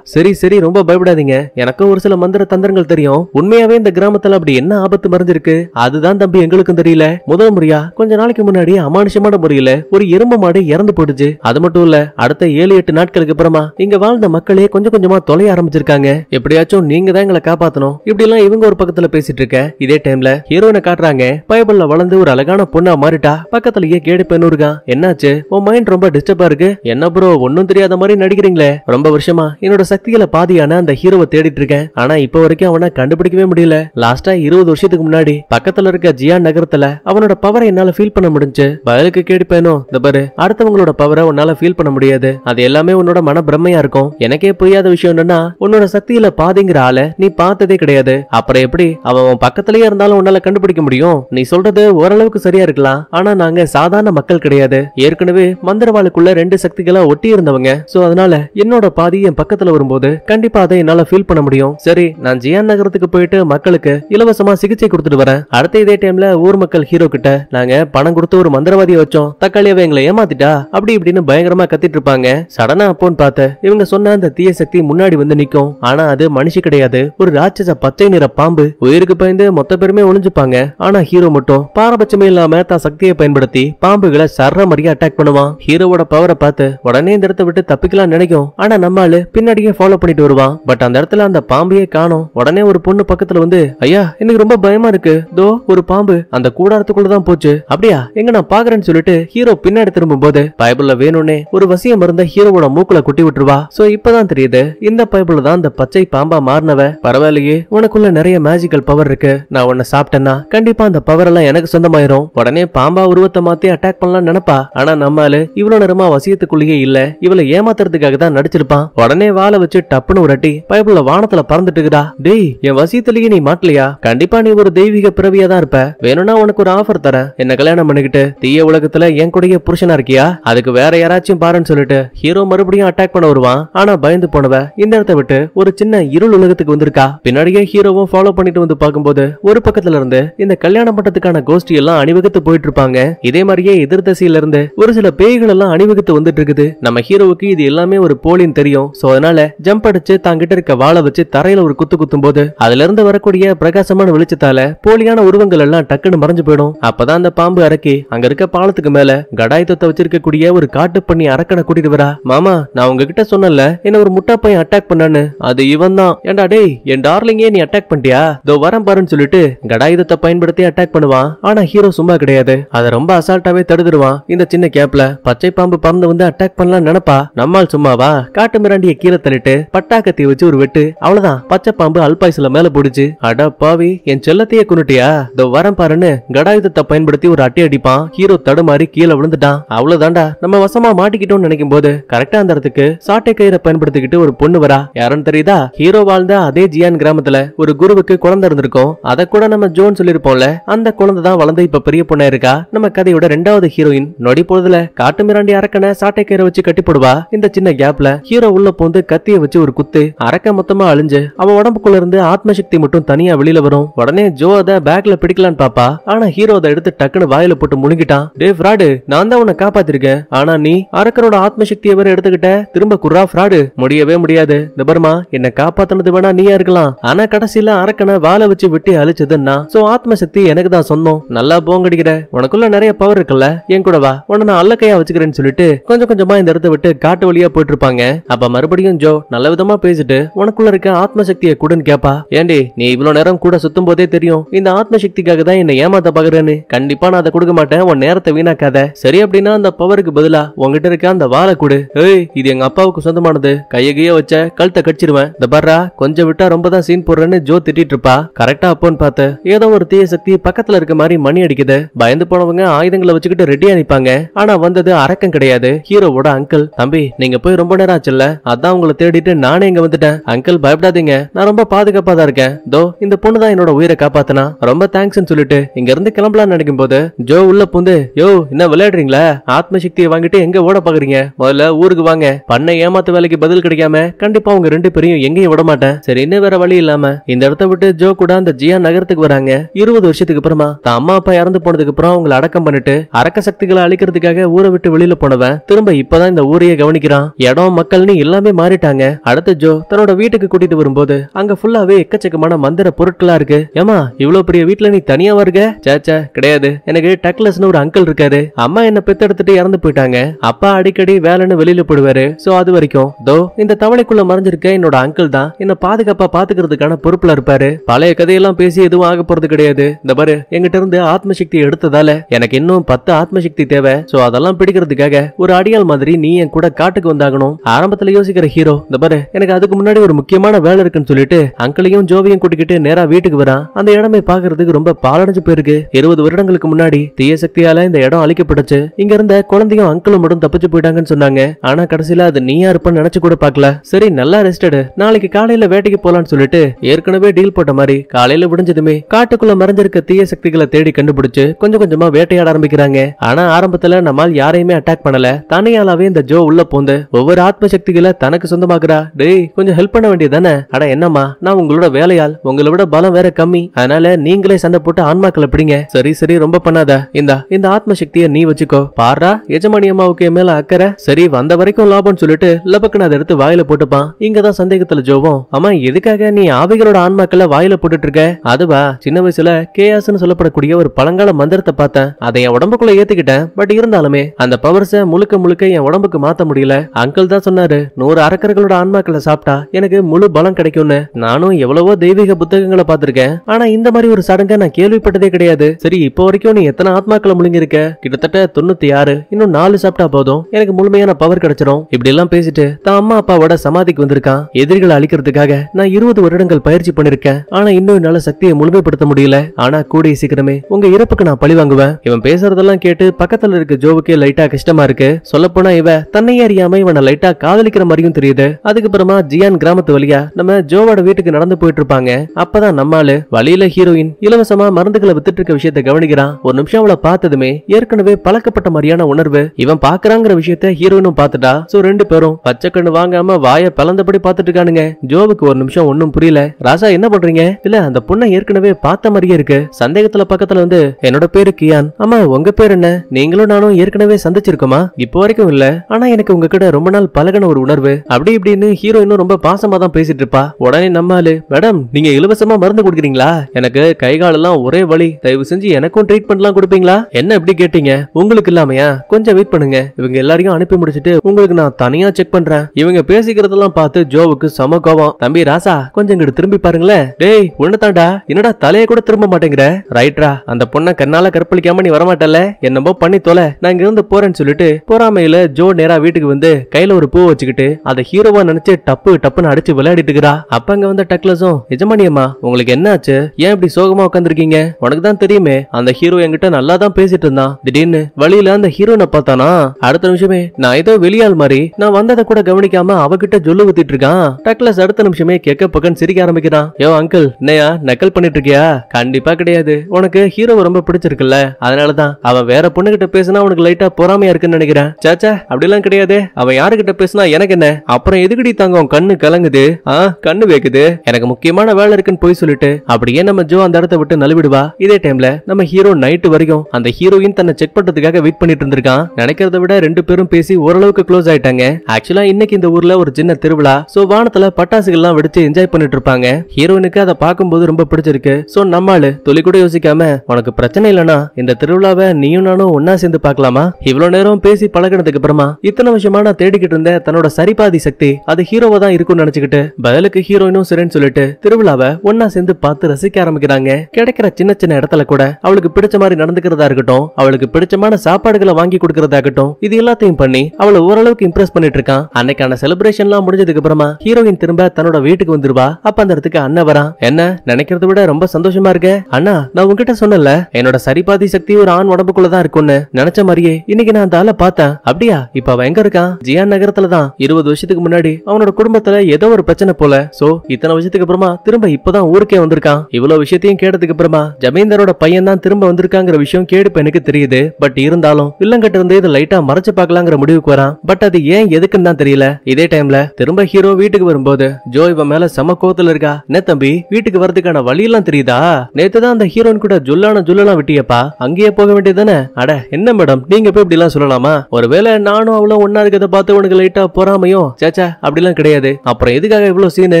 சரி சரி ரொம்ப பயப்படாதீங்க எனக்கும் ஒரு சில மந்திர தந்திரங்கள் தெரியும் உண்மையாவே இந்த கிராமத்துல அப்படி என்ன ஆபத்து மறைஞ்சிருக்கு அதுதான் தம்பி எங்களுக்கும் தெரியல முதல் முறையா கொஞ்ச நாளைக்கு முன்னாடி அமானுஷமான முறையில ஒரு எறும்பு மாடு இறந்து போட்டுச்சு அது மட்டும் இல்ல அடுத்த ஏழு எட்டு நாட்களுக்கு அப்புறமா இங்க வாழ்ந்த மக்களே கொஞ்சம் கொஞ்சமா தொலைய ஆரம்பிச்சிருக்காங்க எப்படியாச்சும் நீங்க தான் எங்களை காப்பாத்தணும் இப்படி எல்லாம் இவங்க ஒரு பக்கத்துல பேசிட்டு இருக்க இதே டைம்ல ஹீரோயினை காட்டுறாங்க பைபிள்ல வளர்ந்து ஒரு அழகான பொண்ணா மாறிட்டா பக்கத்துலயே கேடு பெண்ணு இருக்கான் என்னாச்சு உன் மைண்ட் ரொம்ப டிஸ்டர்பா இருக்கு என்ன ப்ரோ ஒன்னும் தெரியாத மாதிரி நடிக்கிறீங்களே ரொம்ப வருஷமா என்னோட சக்தியில பாதியான அந்த ஹீரோவை தேடிட்டு இருக்கேன் ஆனா இப்ப வரைக்கும் அவனை கண்டுபிடிக்கவே முடியல லாஸ்டா இருபது வருஷத்துக்கு முன்னாடி பக்கத்துல இருக்க ஜியான் நகரத்துல அவனோட பவரை என்னால ஃபீல் பண்ண முடிஞ்சு வயலுக்கு கேடிப்பேனோ இந்த பாரு அடுத்தவங்களோட பவரை உன்னால ஃபீல் பண்ண முடியாது அது எல்லாமே உன்னோட மன பிரம்மையா இருக்கும் எனக்கே புரியாத விஷயம் என்னன்னா உன்னோட சக்தியில பாதிங்கிற ஆள நீ பார்த்ததே கிடையாது அப்புறம் எப்படி அவன் பக்கத்திலேயே இருந்தாலும் உன்னால கண்டுபிடிக்க முடியும் நீ சொல்றது ஓரளவுக்கு சரியா இருக்கலாம் ஆனா நாங்க சாதாரண மக்கள் கிடையாது ஏற்கனவே மந்திரவாளுக்குள்ள ரெண்டு சக்திகளா ஒட்டி இருந்த சேர்ந்தவங்க சோ அதனால என்னோட பாதி என் பக்கத்துல வரும்போது கண்டிப்பா அதை என்னால ஃபீல் பண்ண முடியும் சரி நான் ஜியான் நகரத்துக்கு போயிட்டு மக்களுக்கு இலவசமா சிகிச்சை கொடுத்துட்டு வரேன் அடுத்த இதே டைம்ல ஊர் மக்கள் ஹீரோ கிட்ட நாங்க பணம் கொடுத்து ஒரு மந்திரவாதியை வச்சோம் தக்காளியாவை எங்களை ஏமாத்திட்டா அப்படி இப்படின்னு பயங்கரமா கத்திட்டு இருப்பாங்க சடனா அப்போன்னு பார்த்து இவங்க சொன்ன அந்த தீய சக்தி முன்னாடி வந்து நிக்கும் ஆனா அது மனுஷி கிடையாது ஒரு ராட்சச பச்சை நிற பாம்பு உயிருக்கு பயந்து மொத்த பேருமே ஒளிஞ்சுப்பாங்க ஆனா ஹீரோ மட்டும் பாரபட்சமே இல்லாம தான் சக்தியை பயன்படுத்தி பாம்புகளை சர்ற மாதிரியா அட்டாக் பண்ணுவான் ஹீரோவோட பவரை பார்த்து உடனே இந்த இடத்தை விட்டு தப்பிக்கலாம் நினைக்கும் ஆனா நம்மால பின்னாடியே ஃபாலோ பண்ணிட்டு வருவான் பட் அந்த இடத்துல அந்த பாம்பையே காணும் உடனே ஒரு பொண்ணு பக்கத்துல வந்து ஐயா எனக்கு ரொம்ப பயமா இருக்கு தோ ஒரு பாம்பு அந்த கூடாரத்துக்குள்ள தான் போச்சு அப்படியா எங்க நான் பாக்குறேன்னு சொல்லிட்டு ஹீரோ பின்னாடி திரும்பும் போது பைபிள்ல வேணும்னே ஒரு வசியம் இருந்த ஹீரோவோட மூக்குல குட்டி விட்டுருவா சோ இப்பதான் தெரியுது இந்த பைபிள் தான் அந்த பச்சை பாம்பா மாறினவ பரவாயில்லையே உனக்குள்ள நிறைய மேஜிக்கல் பவர் இருக்கு நான் உன்னை சாப்பிட்டேன்னா கண்டிப்பா அந்த பவர் எல்லாம் எனக்கு சொந்தமாயிரும் உடனே பாம்பா உருவத்தை மாத்தி அட்டாக் பண்ணலாம் நினைப்பா ஆனா நம்மால இவ்வளவு நேரமா வசியத்துக்குள்ளேயே இல்ல இவளை ஏமாத்துறதுக்காக தான் நடிச்சிருப்பான் உடனே வாழை வச்சு டப்புன்னு உரட்டி பைபிள்ல வானத்துல பறந்துட்டு டே டேய் என் வசியத்திலேயே நீ மாட்டலையா கண்டிப்பா நீ ஒரு தெய்வீக பிறவியா தான் இருப்ப வேணும்னா உனக்கு ஒரு ஆஃபர் தரேன் என்ன கல்யாணம் பண்ணிக்கிட்டு தீய உலகத்துல என் கூடயே புருஷனா இருக்கியா அதுக்கு வேற யாராச்சும் பாருன்னு சொல்லிட்டு ஹீரோ மறுபடியும் அட்டாக் பண்ண வருவான் ஆனா பயந்து போனவ இந்த இடத்த விட்டு ஒரு சின்ன இருள் உலகத்துக்கு வந்திருக்கா பின்னாடியே ஹீரோவும் ஃபாலோ பண்ணிட்டு வந்து பார்க்கும்போது ஒரு பக்கத்துல இருந்து இந்த கல்யாணம் பண்றதுக்கான கோஷ்டி எல்லாம் அணிவகுத்து போயிட்டு இருப்பாங்க இதே மாதிரியே எதிர் திசையில இருந்து ஒரு சில பேய்கள் எல்லாம் அணிவகுத்து வந்துட்டு இருக்குது நம்ம ஹீரோ ஹீரோவுக்கு இது எல்லாமே ஒரு போலின்னு தெரியும் சோ அதனால ஜம்ப் அடிச்சு தாங்கிட்ட இருக்க வாழை வச்சு தரையில ஒரு குத்து குத்தும் போது அதுல இருந்து வரக்கூடிய பிரகாசமான வெளிச்சத்தால போலியான உருவங்கள் எல்லாம் டக்குன்னு மறைஞ்சு போயிடும் அப்பதான் அந்த பாம்பு அரக்கி அங்க இருக்க பாலத்துக்கு மேல கடாயத்தத்தை வச்சிருக்கக்கூடிய ஒரு காட்டு பண்ணி அரக்கனை கூட்டிட்டு வரா மாமா நான் உங்ககிட்ட சொன்னல என்ன ஒரு முட்டா பையன் அட்டாக் பண்ணான்னு அது இவன் தான் ஏண்டா டேய் என் டார்லிங்கே நீ அட்டாக் பண்ணிட்டியா தோ வரம் பாருன்னு சொல்லிட்டு கடாயுதத்தை பயன்படுத்தி அட்டாக் பண்ணுவான் ஆனா ஹீரோ சும்மா கிடையாது அதை ரொம்ப அசால்ட்டாவே தடுத்துடுவான் இந்த சின்ன கேப்ல பச்சை பாம்பு பறந்து வந்து அட்டாக் பண்ணலாம் நினைப்ப அப்பா நம்மால் சும்மாவா காட்டு மிராண்டிய கீழே தள்ளிட்டு பட்டாக்கத்தி வச்சு ஒரு வெட்டு அவ்வளவுதான் பச்சை பாம்பு அல்பாய்ஸ்ல மேல புடிச்சு அட பாவி என் செல்லத்தையே குன்னுட்டியா இந்த வரம் பாருன்னு கடாயுதத்தை பயன்படுத்தி ஒரு அட்டி அடிப்பான் ஹீரோ தடுமாறி கீழே விழுந்துட்டான் அவ்வளவுதான்டா நம்ம வசமா மாட்டிக்கிட்டோம் நினைக்கும் போது கரெக்டா அந்த இடத்துக்கு சாட்டை கயிறை பயன்படுத்திக்கிட்டு ஒரு பொண்ணு வரா யாருன்னு தெரியுதா ஹீரோ வாழ்ந்த அதே ஜியான் கிராமத்துல ஒரு குருவுக்கு குழந்தை இருந்திருக்கும் அதை கூட நம்ம ஜோன் சொல்லிருப்போம்ல அந்த குழந்தை தான் வளர்ந்து இப்ப பெரிய பொண்ணா இருக்கா நம்ம கதையோட ரெண்டாவது ஹீரோயின் நொடி பொழுதுல காட்டு மிராண்டி அரக்கனை சாட்டை கயிறை வச்சு கட்டி ரூபா இந்த சின்ன கேப்ல ஹீரோ உள்ள போந்து கத்திய வச்சு ஒரு குத்து அரக்க மொத்தமா அழிஞ்சு அவ உடம்புக்குள்ள இருந்து ஆத்மசக்தி மட்டும் தனியா வெளியில வரும் உடனே ஜோ அத பேக்ல பிடிக்கலான்னு பாப்பா ஆனா ஹீரோ அதை எடுத்து டக்குன்னு வாயில போட்டு முழுங்கிட்டான் டே ஃபிராடு நான் தான் உன்னை காப்பாத்திருக்கேன் ஆனா நீ அரக்கரோட ஆத்மசக்தியை வேற எடுத்துக்கிட்ட திரும்ப குர்ரா ஃப்ராடு முடியவே முடியாது இந்த என்னை என்ன காப்பாத்தினது வேணா நீயா இருக்கலாம் ஆனா கடைசியில அரக்கனை வாழ வச்சு வெட்டி அழிச்சதுன்னா சோ ஆத்மசக்தி எனக்கு தான் சொன்னோம் நல்லா போங்கடிக்கிற உனக்குள்ள நிறைய பவர் இருக்குல்ல என் கூட வா உன்னை நான் கையா வச்சுக்கிறேன்னு சொல்லிட்டு கொஞ்சம் கொஞ்சமா இந்த இடத்த விட்டு விட்டு காட்டு வழியா போயிட்டு இருப்பாங்க அப்ப மறுபடியும் ஜோ நல்ல விதமா பேசிட்டு உனக்குள்ள இருக்க ஆத்மசக்தியை கூடன்னு கேப்பா ஏண்டி நீ இவ்வளவு நேரம் கூட சுத்தும் போதே தெரியும் இந்த ஆத்மசக்திக்காக தான் என்ன ஏமாத்த பாக்குறேன்னு கண்டிப்பா நான் அதை கொடுக்க மாட்டேன் உன் நேரத்தை வீணாக்காத சரி அப்படின்னா அந்த பவருக்கு பதிலா உங்ககிட்ட இருக்க அந்த வாழை கொடு ஏய் இது எங்க அப்பாவுக்கு சொந்தமானது கைய கைய வச்ச கழுத்தை கடிச்சிருவேன் இந்த பர்ரா கொஞ்சம் விட்டா ரொம்ப தான் சீன் போடுறேன்னு ஜோ திட்டிட்டு இருப்பா கரெக்டா அப்போன்னு பார்த்து ஏதோ ஒரு தீய சக்தி பக்கத்துல இருக்க மாதிரி மணி அடிக்குது பயந்து போனவங்க ஆயுதங்களை வச்சுக்கிட்டு ரெடியா நிப்பாங்க ஆனா வந்தது அரக்கம் கிடையாது ஹீரோவோட அங்கிள் தம்பி நீங்க போய் ரொம்ப நேரம் ஆச்சுல்ல அதான் உங்களை தேடிட்டு நானே இங்க வந்துட்டேன் அங்கிள் பயப்படாதீங்க நான் ரொம்ப பாதுகாப்பா தான் இருக்கேன் தோ இந்த பொண்ணு தான் என்னோட உயிரை காப்பாத்தினா ரொம்ப தேங்க்ஸ்னு சொல்லிட்டு இங்க இருந்து கிளம்பலாம் நினைக்கும் போது ஜோ உள்ள பூந்து யோ என்ன விளையாடுறீங்களா ஆத்ம சக்தியை வாங்கிட்டு எங்க ஓட பாக்குறீங்க முதல்ல ஊருக்கு வாங்க பண்ண ஏமாத்த வேலைக்கு பதில் கிடைக்காம கண்டிப்பா உங்க ரெண்டு பேரையும் எங்கேயும் விட மாட்டேன் சரி இன்னும் வேற வழி இல்லாம இந்த இடத்த விட்டு ஜோ கூட அந்த ஜியா நகரத்துக்கு வராங்க இருபது வருஷத்துக்கு அப்புறமா தான் அம்மா அப்பா இறந்து போனதுக்கு அப்புறம் அவங்களை அடக்கம் பண்ணிட்டு அரக்க சக்திகளை அழிக்கிறதுக்காக ஊரை விட்டு வெளியில போனவன் திரும்ப இப்பதான் இந்த ஊரே வேலையை கவனிக்கிறான் இடம் மக்கள்னு எல்லாமே மாறிட்டாங்க அடுத்த ஜோ தன்னோட வீட்டுக்கு கூட்டிட்டு வரும்போது அங்க ஃபுல்லாவே எக்கச்சக்கமான மந்திர பொருட்களா இருக்கு ஏமா இவ்வளவு பெரிய வீட்டுல நீ தனியா வருக சேச்சா கிடையாது எனக்கு டக்லஸ்னு ஒரு அங்கிள் இருக்காரு அம்மா என்ன பெத்தெடுத்துட்டு இறந்து போயிட்டாங்க அப்பா அடிக்கடி வேலைன்னு வெளியில போடுவாரு சோ அது வரைக்கும் தோ இந்த தவளைக்குள்ள மறைஞ்சிருக்க என்னோட அங்கிள் தான் என்ன பாதுகாப்பா பாத்துக்கிறதுக்கான பொறுப்புல இருப்பாரு பழைய கதையெல்லாம் பேசி எதுவும் ஆக போறது கிடையாது இந்த பாரு எங்கிட்ட இருந்து ஆத்மசக்தி எடுத்ததால எனக்கு இன்னும் பத்து ஆத்மசக்தி தேவை சோ அதெல்லாம் பிடிக்கிறதுக்காக ஒரு அடியால் மாதிரி நீ என் என் கூட காட்டுக்கு வந்தாகணும் ஆரம்பத்துல யோசிக்கிற ஹீரோ இந்த பாரு எனக்கு அதுக்கு முன்னாடி ஒரு முக்கியமான வேலை இருக்குன்னு சொல்லிட்டு அங்கிளையும் ஜோவியும் கூட்டிக்கிட்டு நேரா வீட்டுக்கு வரான் அந்த இடமே பாக்குறதுக்கு ரொம்ப பாலடைஞ்சு போயிருக்கு இருபது வருடங்களுக்கு முன்னாடி தீய சக்தியால இந்த இடம் அழிக்கப்பட்டுச்சு இங்க இருந்த குழந்தையும் அங்கிளும் மட்டும் தப்பிச்சு போயிட்டாங்கன்னு சொன்னாங்க ஆனா கடைசியில அது நீயா இருப்பான்னு நினைச்சு கூட பாக்கல சரி நல்லா ரெஸ்டடு நாளைக்கு காலையில வேட்டைக்கு போலான்னு சொல்லிட்டு ஏற்கனவே டீல் போட்ட மாதிரி காலையில விடிஞ்சதுமே காட்டுக்குள்ள மறைஞ்சிருக்க தீய சக்திகளை தேடி கண்டுபிடிச்சு கொஞ்சம் கொஞ்சமா வேட்டையாட ஆரம்பிக்கிறாங்க ஆனா ஆரம்பத்துல நம்மால் யாரையுமே அட்டாக் பண்ணல தனியாலாவே இந்த ஜோ ஹீரோ உள்ள போந்து ஒவ்வொரு ஆத்ம சக்திகளை தனக்கு சொந்தமாக்குறா டேய் கொஞ்சம் ஹெல்ப் பண்ண வேண்டியதானே அட என்னம்மா நான் உங்களோட வேலையால் உங்களை விட பலம் வேற கம்மி அதனால நீங்களே சண்டை போட்டு ஆன்மாக்களை பிடிங்க சரி சரி ரொம்ப பண்ணாத இந்த இந்த ஆத்ம சக்தியை நீ வச்சுக்கோ பாரா எஜமானி அம்மாவுக்கு மேல அக்கறை சரி வந்த வரைக்கும் லாபம்னு சொல்லிட்டு லபக்குன்னு அதை எடுத்து வாயில போட்டுப்பான் இங்கதான் சந்தேகத்துல ஜோவும் ஆமா எதுக்காக நீ ஆவிகளோட ஆன்மாக்களை வாயில போட்டுட்டு இருக்க அதுவா சின்ன வயசுல கேஆஸ்னு சொல்லப்படக்கூடிய ஒரு பழங்கால மந்திரத்தை பார்த்தேன் அதை என் உடம்புக்குள்ள ஏத்துக்கிட்டேன் பட் இருந்தாலுமே அந்த பவர்ஸ முழுக்க முழுக்க என் உடம்புக்கு மாத்த முடியல அங்கிள் தான் சொன்னாரு நூறு அரக்கர்களோட ஆன்மாக்களை சாப்பிட்டா எனக்கு முழு பலம் கிடைக்கும்னு நானும் எவ்வளவோ தெய்வீக புத்தகங்களை பார்த்திருக்கேன் ஆனா இந்த மாதிரி ஒரு சடங்க நான் கேள்விப்பட்டதே கிடையாது சரி இப்போ வரைக்கும் நீ எத்தனை ஆத்மாக்களை முழுங்கிருக்க கிட்டத்தட்ட தொண்ணூத்தி ஆறு இன்னும் நாலு சாப்பிட்டா போதும் எனக்கு முழுமையான பவர் கிடைச்சிடும் இப்படி எல்லாம் பேசிட்டு தான் அம்மா அப்பாவோட சமாதிக்கு வந்திருக்கான் எதிரிகளை அழிக்கிறதுக்காக நான் இருபது வருடங்கள் பயிற்சி பண்ணிருக்கேன் ஆனா இன்னும் என்னால சக்தியை முழுமைப்படுத்த முடியல ஆனா கூடிய சீக்கிரமே உங்க இறப்புக்கு நான் பழி வாங்குவேன் இவன் பேசுறதெல்லாம் கேட்டு பக்கத்துல இருக்க ஜோவுக்கே லைட்டா கஷ்டமா இருக்கு சொல்ல போனா இவ தன்னை அறியாம இவனை லைட்டா காதலிக்கிற மாதிரியும் தெரியுது அதுக்கப்புறமா ஜியான் கிராமத்து வழியா நம்ம ஜோவோட வீட்டுக்கு நடந்து போயிட்டு இருப்பாங்க அப்பதான் நம்மாலு வழியில ஹீரோயின் இலவசமா மருந்துகளை வித்துட்டு இருக்க விஷயத்த கவனிக்கிறான் ஒரு நிமிஷம் அவளை பார்த்ததுமே ஏற்கனவே பழக்கப்பட்ட மாதிரியான உணர்வு இவன் பாக்குறாங்கிற விஷயத்த ஹீரோயினும் பாத்துட்டா சோ ரெண்டு பேரும் பச்சை கண்ணு வாங்காம வாய பலந்தபடி பாத்துட்டு இருக்கானுங்க ஜோவுக்கு ஒரு நிமிஷம் ஒன்னும் புரியல ராசா என்ன பண்றீங்க இல்ல அந்த பொண்ணை ஏற்கனவே பார்த்த மாதிரியே இருக்கு சந்தேகத்துல பக்கத்துல வந்து என்னோட பேரு கியான் ஆமா உங்க பேர் என்ன நீங்களும் நானும் ஏற்கனவே சந்திச்சிருக்கோமா இப்போ வரைக்கும் இல்ல ஆனா ஆனா எனக்கு உங்ககிட்ட ரொம்ப நாள் பழகன ஒரு உணர்வு அப்படி இப்படின்னு ஹீரோயினும் ரொம்ப பாசமா தான் பேசிட்டு இருப்பா உடனே நம்மாலு மேடம் நீங்க இலவசமா மருந்து கொடுக்குறீங்களா எனக்கு கை காலெல்லாம் ஒரே வழி தயவு செஞ்சு எனக்கும் ட்ரீட்மெண்ட்லாம் கொடுப்பீங்களா என்ன இப்படி கேட்டீங்க உங்களுக்கு இல்லாமையா கொஞ்சம் வெயிட் பண்ணுங்க இவங்க எல்லாரையும் அனுப்பி முடிச்சிட்டு உங்களுக்கு நான் தனியா செக் பண்றேன் இவங்க பேசிக்கிறதெல்லாம் பார்த்து ஜோவுக்கு சம கோபம் தம்பி ராசா கொஞ்சம் இங்கிட்டு திரும்பி பாருங்களேன் டேய் உன்னதாண்டா என்னடா தலைய கூட திரும்ப மாட்டேங்கிற ரைட்ரா அந்த பொண்ணை கண்ணால கற்பழிக்காம நீ வரமாட்டல என்னமோ பண்ணி தொலை நான் இங்க இருந்து போறேன்னு சொல்லிட்டு போறாமையில ஜோ நேரா வீட்டுக்கு வந்து கையில ஒரு பூ வச்சுக்கிட்டு அதை ஹீரோவா நினைச்சு டப்பு டப்புன்னு அடிச்சு விளையாடிட்டு இருக்கா அப்ப அங்க வந்த டக்லஸும் எஜமானியம்மா உங்களுக்கு என்னாச்சு ஏன் இப்படி சோகமா உட்காந்துருக்கீங்க உனக்கு தான் தெரியுமே அந்த ஹீரோ என்கிட்ட நல்லா தான் பேசிட்டு இருந்தான் திடீர்னு வழியில அந்த ஹீரோனை பார்த்தானா அடுத்த நிமிஷமே நான் ஏதோ வெளியால் மாதிரி நான் வந்ததை கூட கவனிக்காம அவகிட்ட ஜொல்லு ஊத்திட்டு இருக்கான் டக்லஸ் அடுத்த நிமிஷமே கேட்க பக்கம் சிரிக்க ஆரம்பிக்கிறான் யோ அங்கிள் என்னையா நக்கல் பண்ணிட்டு இருக்கியா கண்டிப்பா கிடையாது உனக்கு ஹீரோவை ரொம்ப பிடிச்சிருக்குல்ல அதனாலதான் அவன் வேற பொண்ணுகிட்ட பேசினா உனக்கு லைட்டா பொறாமையா இருக்குன்னு நினைக்கிறேன் சாச்சா அப்படிலாம் கிடையாது அவன் யாருகிட்ட பேசினா எனக்கு என்ன அப்புறம் எதுக்கடி தங்கம் கண்ணு கலங்குது ஆ கண்ணு வைக்குது எனக்கு முக்கியமான வேலை இருக்குன்னு போய் சொல்லிட்டு அப்படியே நம்ம ஜோ அந்த இடத்த விட்டு நழுவிடுவா இதே டைம்ல நம்ம ஹீரோ நைட்டு வரைக்கும் அந்த ஹீரோயின் தன்னை செக் பண்றதுக்காக வெயிட் பண்ணிட்டு இருந்திருக்கான் நினைக்கிறத விட ரெண்டு பேரும் பேசி ஓரளவுக்கு க்ளோஸ் ஆயிட்டாங்க ஆக்சுவலா இன்னைக்கு இந்த ஊர்ல ஒரு சின்ன திருவிழா சோ வானத்துல பட்டாசுகள் எல்லாம் வெடிச்சு என்ஜாய் பண்ணிட்டு இருப்பாங்க ஹீரோயினுக்கு அதை பார்க்கும்போது ரொம்ப பிடிச்சிருக்கு சோ நம்மளு துளி கூட யோசிக்காம உனக்கு பிரச்சனை இல்லனா இந்த திருவிழாவை நீயும் நானும் ஒன்னா சேர்ந்து பார்க்கலாமா இவ்வளவு நேரம் பேசி பழகினதுக்கு அப்புறமா இத்தனை வருஷமா நான் தேடிக்கிட்டு இருந்த தன்னோட சரிபாதி சக்தி அது ஹீரோவா தான் இருக்கும் நினைச்சுக்கிட்டு பதிலுக்கு ஹீரோயினும் சரின்னு சொல்லிட்டு திருவிழாவை ஒன்னா சேர்ந்து பார்த்து ரசிக்க ஆரம்பிக்கிறாங்க கிடைக்கிற சின்ன சின்ன இடத்துல கூட அவளுக்கு பிடிச்ச மாதிரி நடந்துக்கிறதா இருக்கட்டும் அவளுக்கு பிடிச்சமான சாப்பாடுகளை வாங்கி கொடுக்கறதாகட்டும் இது எல்லாத்தையும் பண்ணி அவளை ஓரளவுக்கு இம்ப்ரெஸ் பண்ணிட்டு இருக்கான் அன்னைக்கான செலிப்ரேஷன்லாம் முடிஞ்சதுக்கு அப்புறமா ஹீரோயின் திரும்ப தன்னோட வீட்டுக்கு வந்துருவா அப்ப அந்த இடத்துக்கு அண்ணன் வரான் என்ன நினைக்கிறத விட ரொம்ப சந்தோஷமா இருக்க அண்ணா நான் உங்ககிட்ட சொன்னல என்னோட சரிபாதி சக்தி ஒரு ஆண் உடம்புக்குள்ளதான் இருக்கும்னு நினைச்ச மாதிரியே இன்னைக்கு நான் அந்த ஆளை பார்த்தேன் அப்படியா இப்ப அவன் எங்க இருக்கான் ஜியான் நகரத்துல தான் இருபது வருஷத்துக்கு முன்னாடி அவனோட குடும்பத்துல ஏதோ ஒரு பிரச்சனை போல சோ இத்தனை வருஷத்துக்கு அப்புறமா திரும்ப இப்பதான் ஊருக்கே வந்திருக்கான் இவ்வளவு விஷயத்தையும் கேட்டதுக்கு அப்புறமா ஜமீன்தாரோட பையன் தான் திரும்ப வந்திருக்காங்கிற விஷயம் கேடுப்ப எனக்கு தெரியுது பட் இருந்தாலும் வில்லங்கிட்ட இருந்து இதை லைட்டா மறைச்சு பார்க்கலாங்கிற முடிவுக்கு வரான் பட் அது ஏன் எதுக்குன்னு தான் தெரியல இதே டைம்ல திரும்ப ஹீரோ வீட்டுக்கு வரும்போது ஜோ இவன் மேல சம கோத்துல இருக்கா என்ன தம்பி வீட்டுக்கு வரதுக்கான வழியெல்லாம் தெரியுதா நேத்துதான் அந்த ஹீரோயின் கூட ஜுல்லான ஜுல்லாம் விட்டியப்பா அங்கேயே போக வேண்டியதானே அட என்ன மேடம் நீங்க போய் இப்படி எல்லாம் சொல்லலாமா ஒருவேளை நானும் அவளும் அவங்களாம் ஒன்னா இருக்கிறத பார்த்து உனக்கு லைட்டா பொறாமையும் சேச்சா அப்படிலாம் கிடையாது அப்புறம் எதுக்காக இவ்வளவு சீனு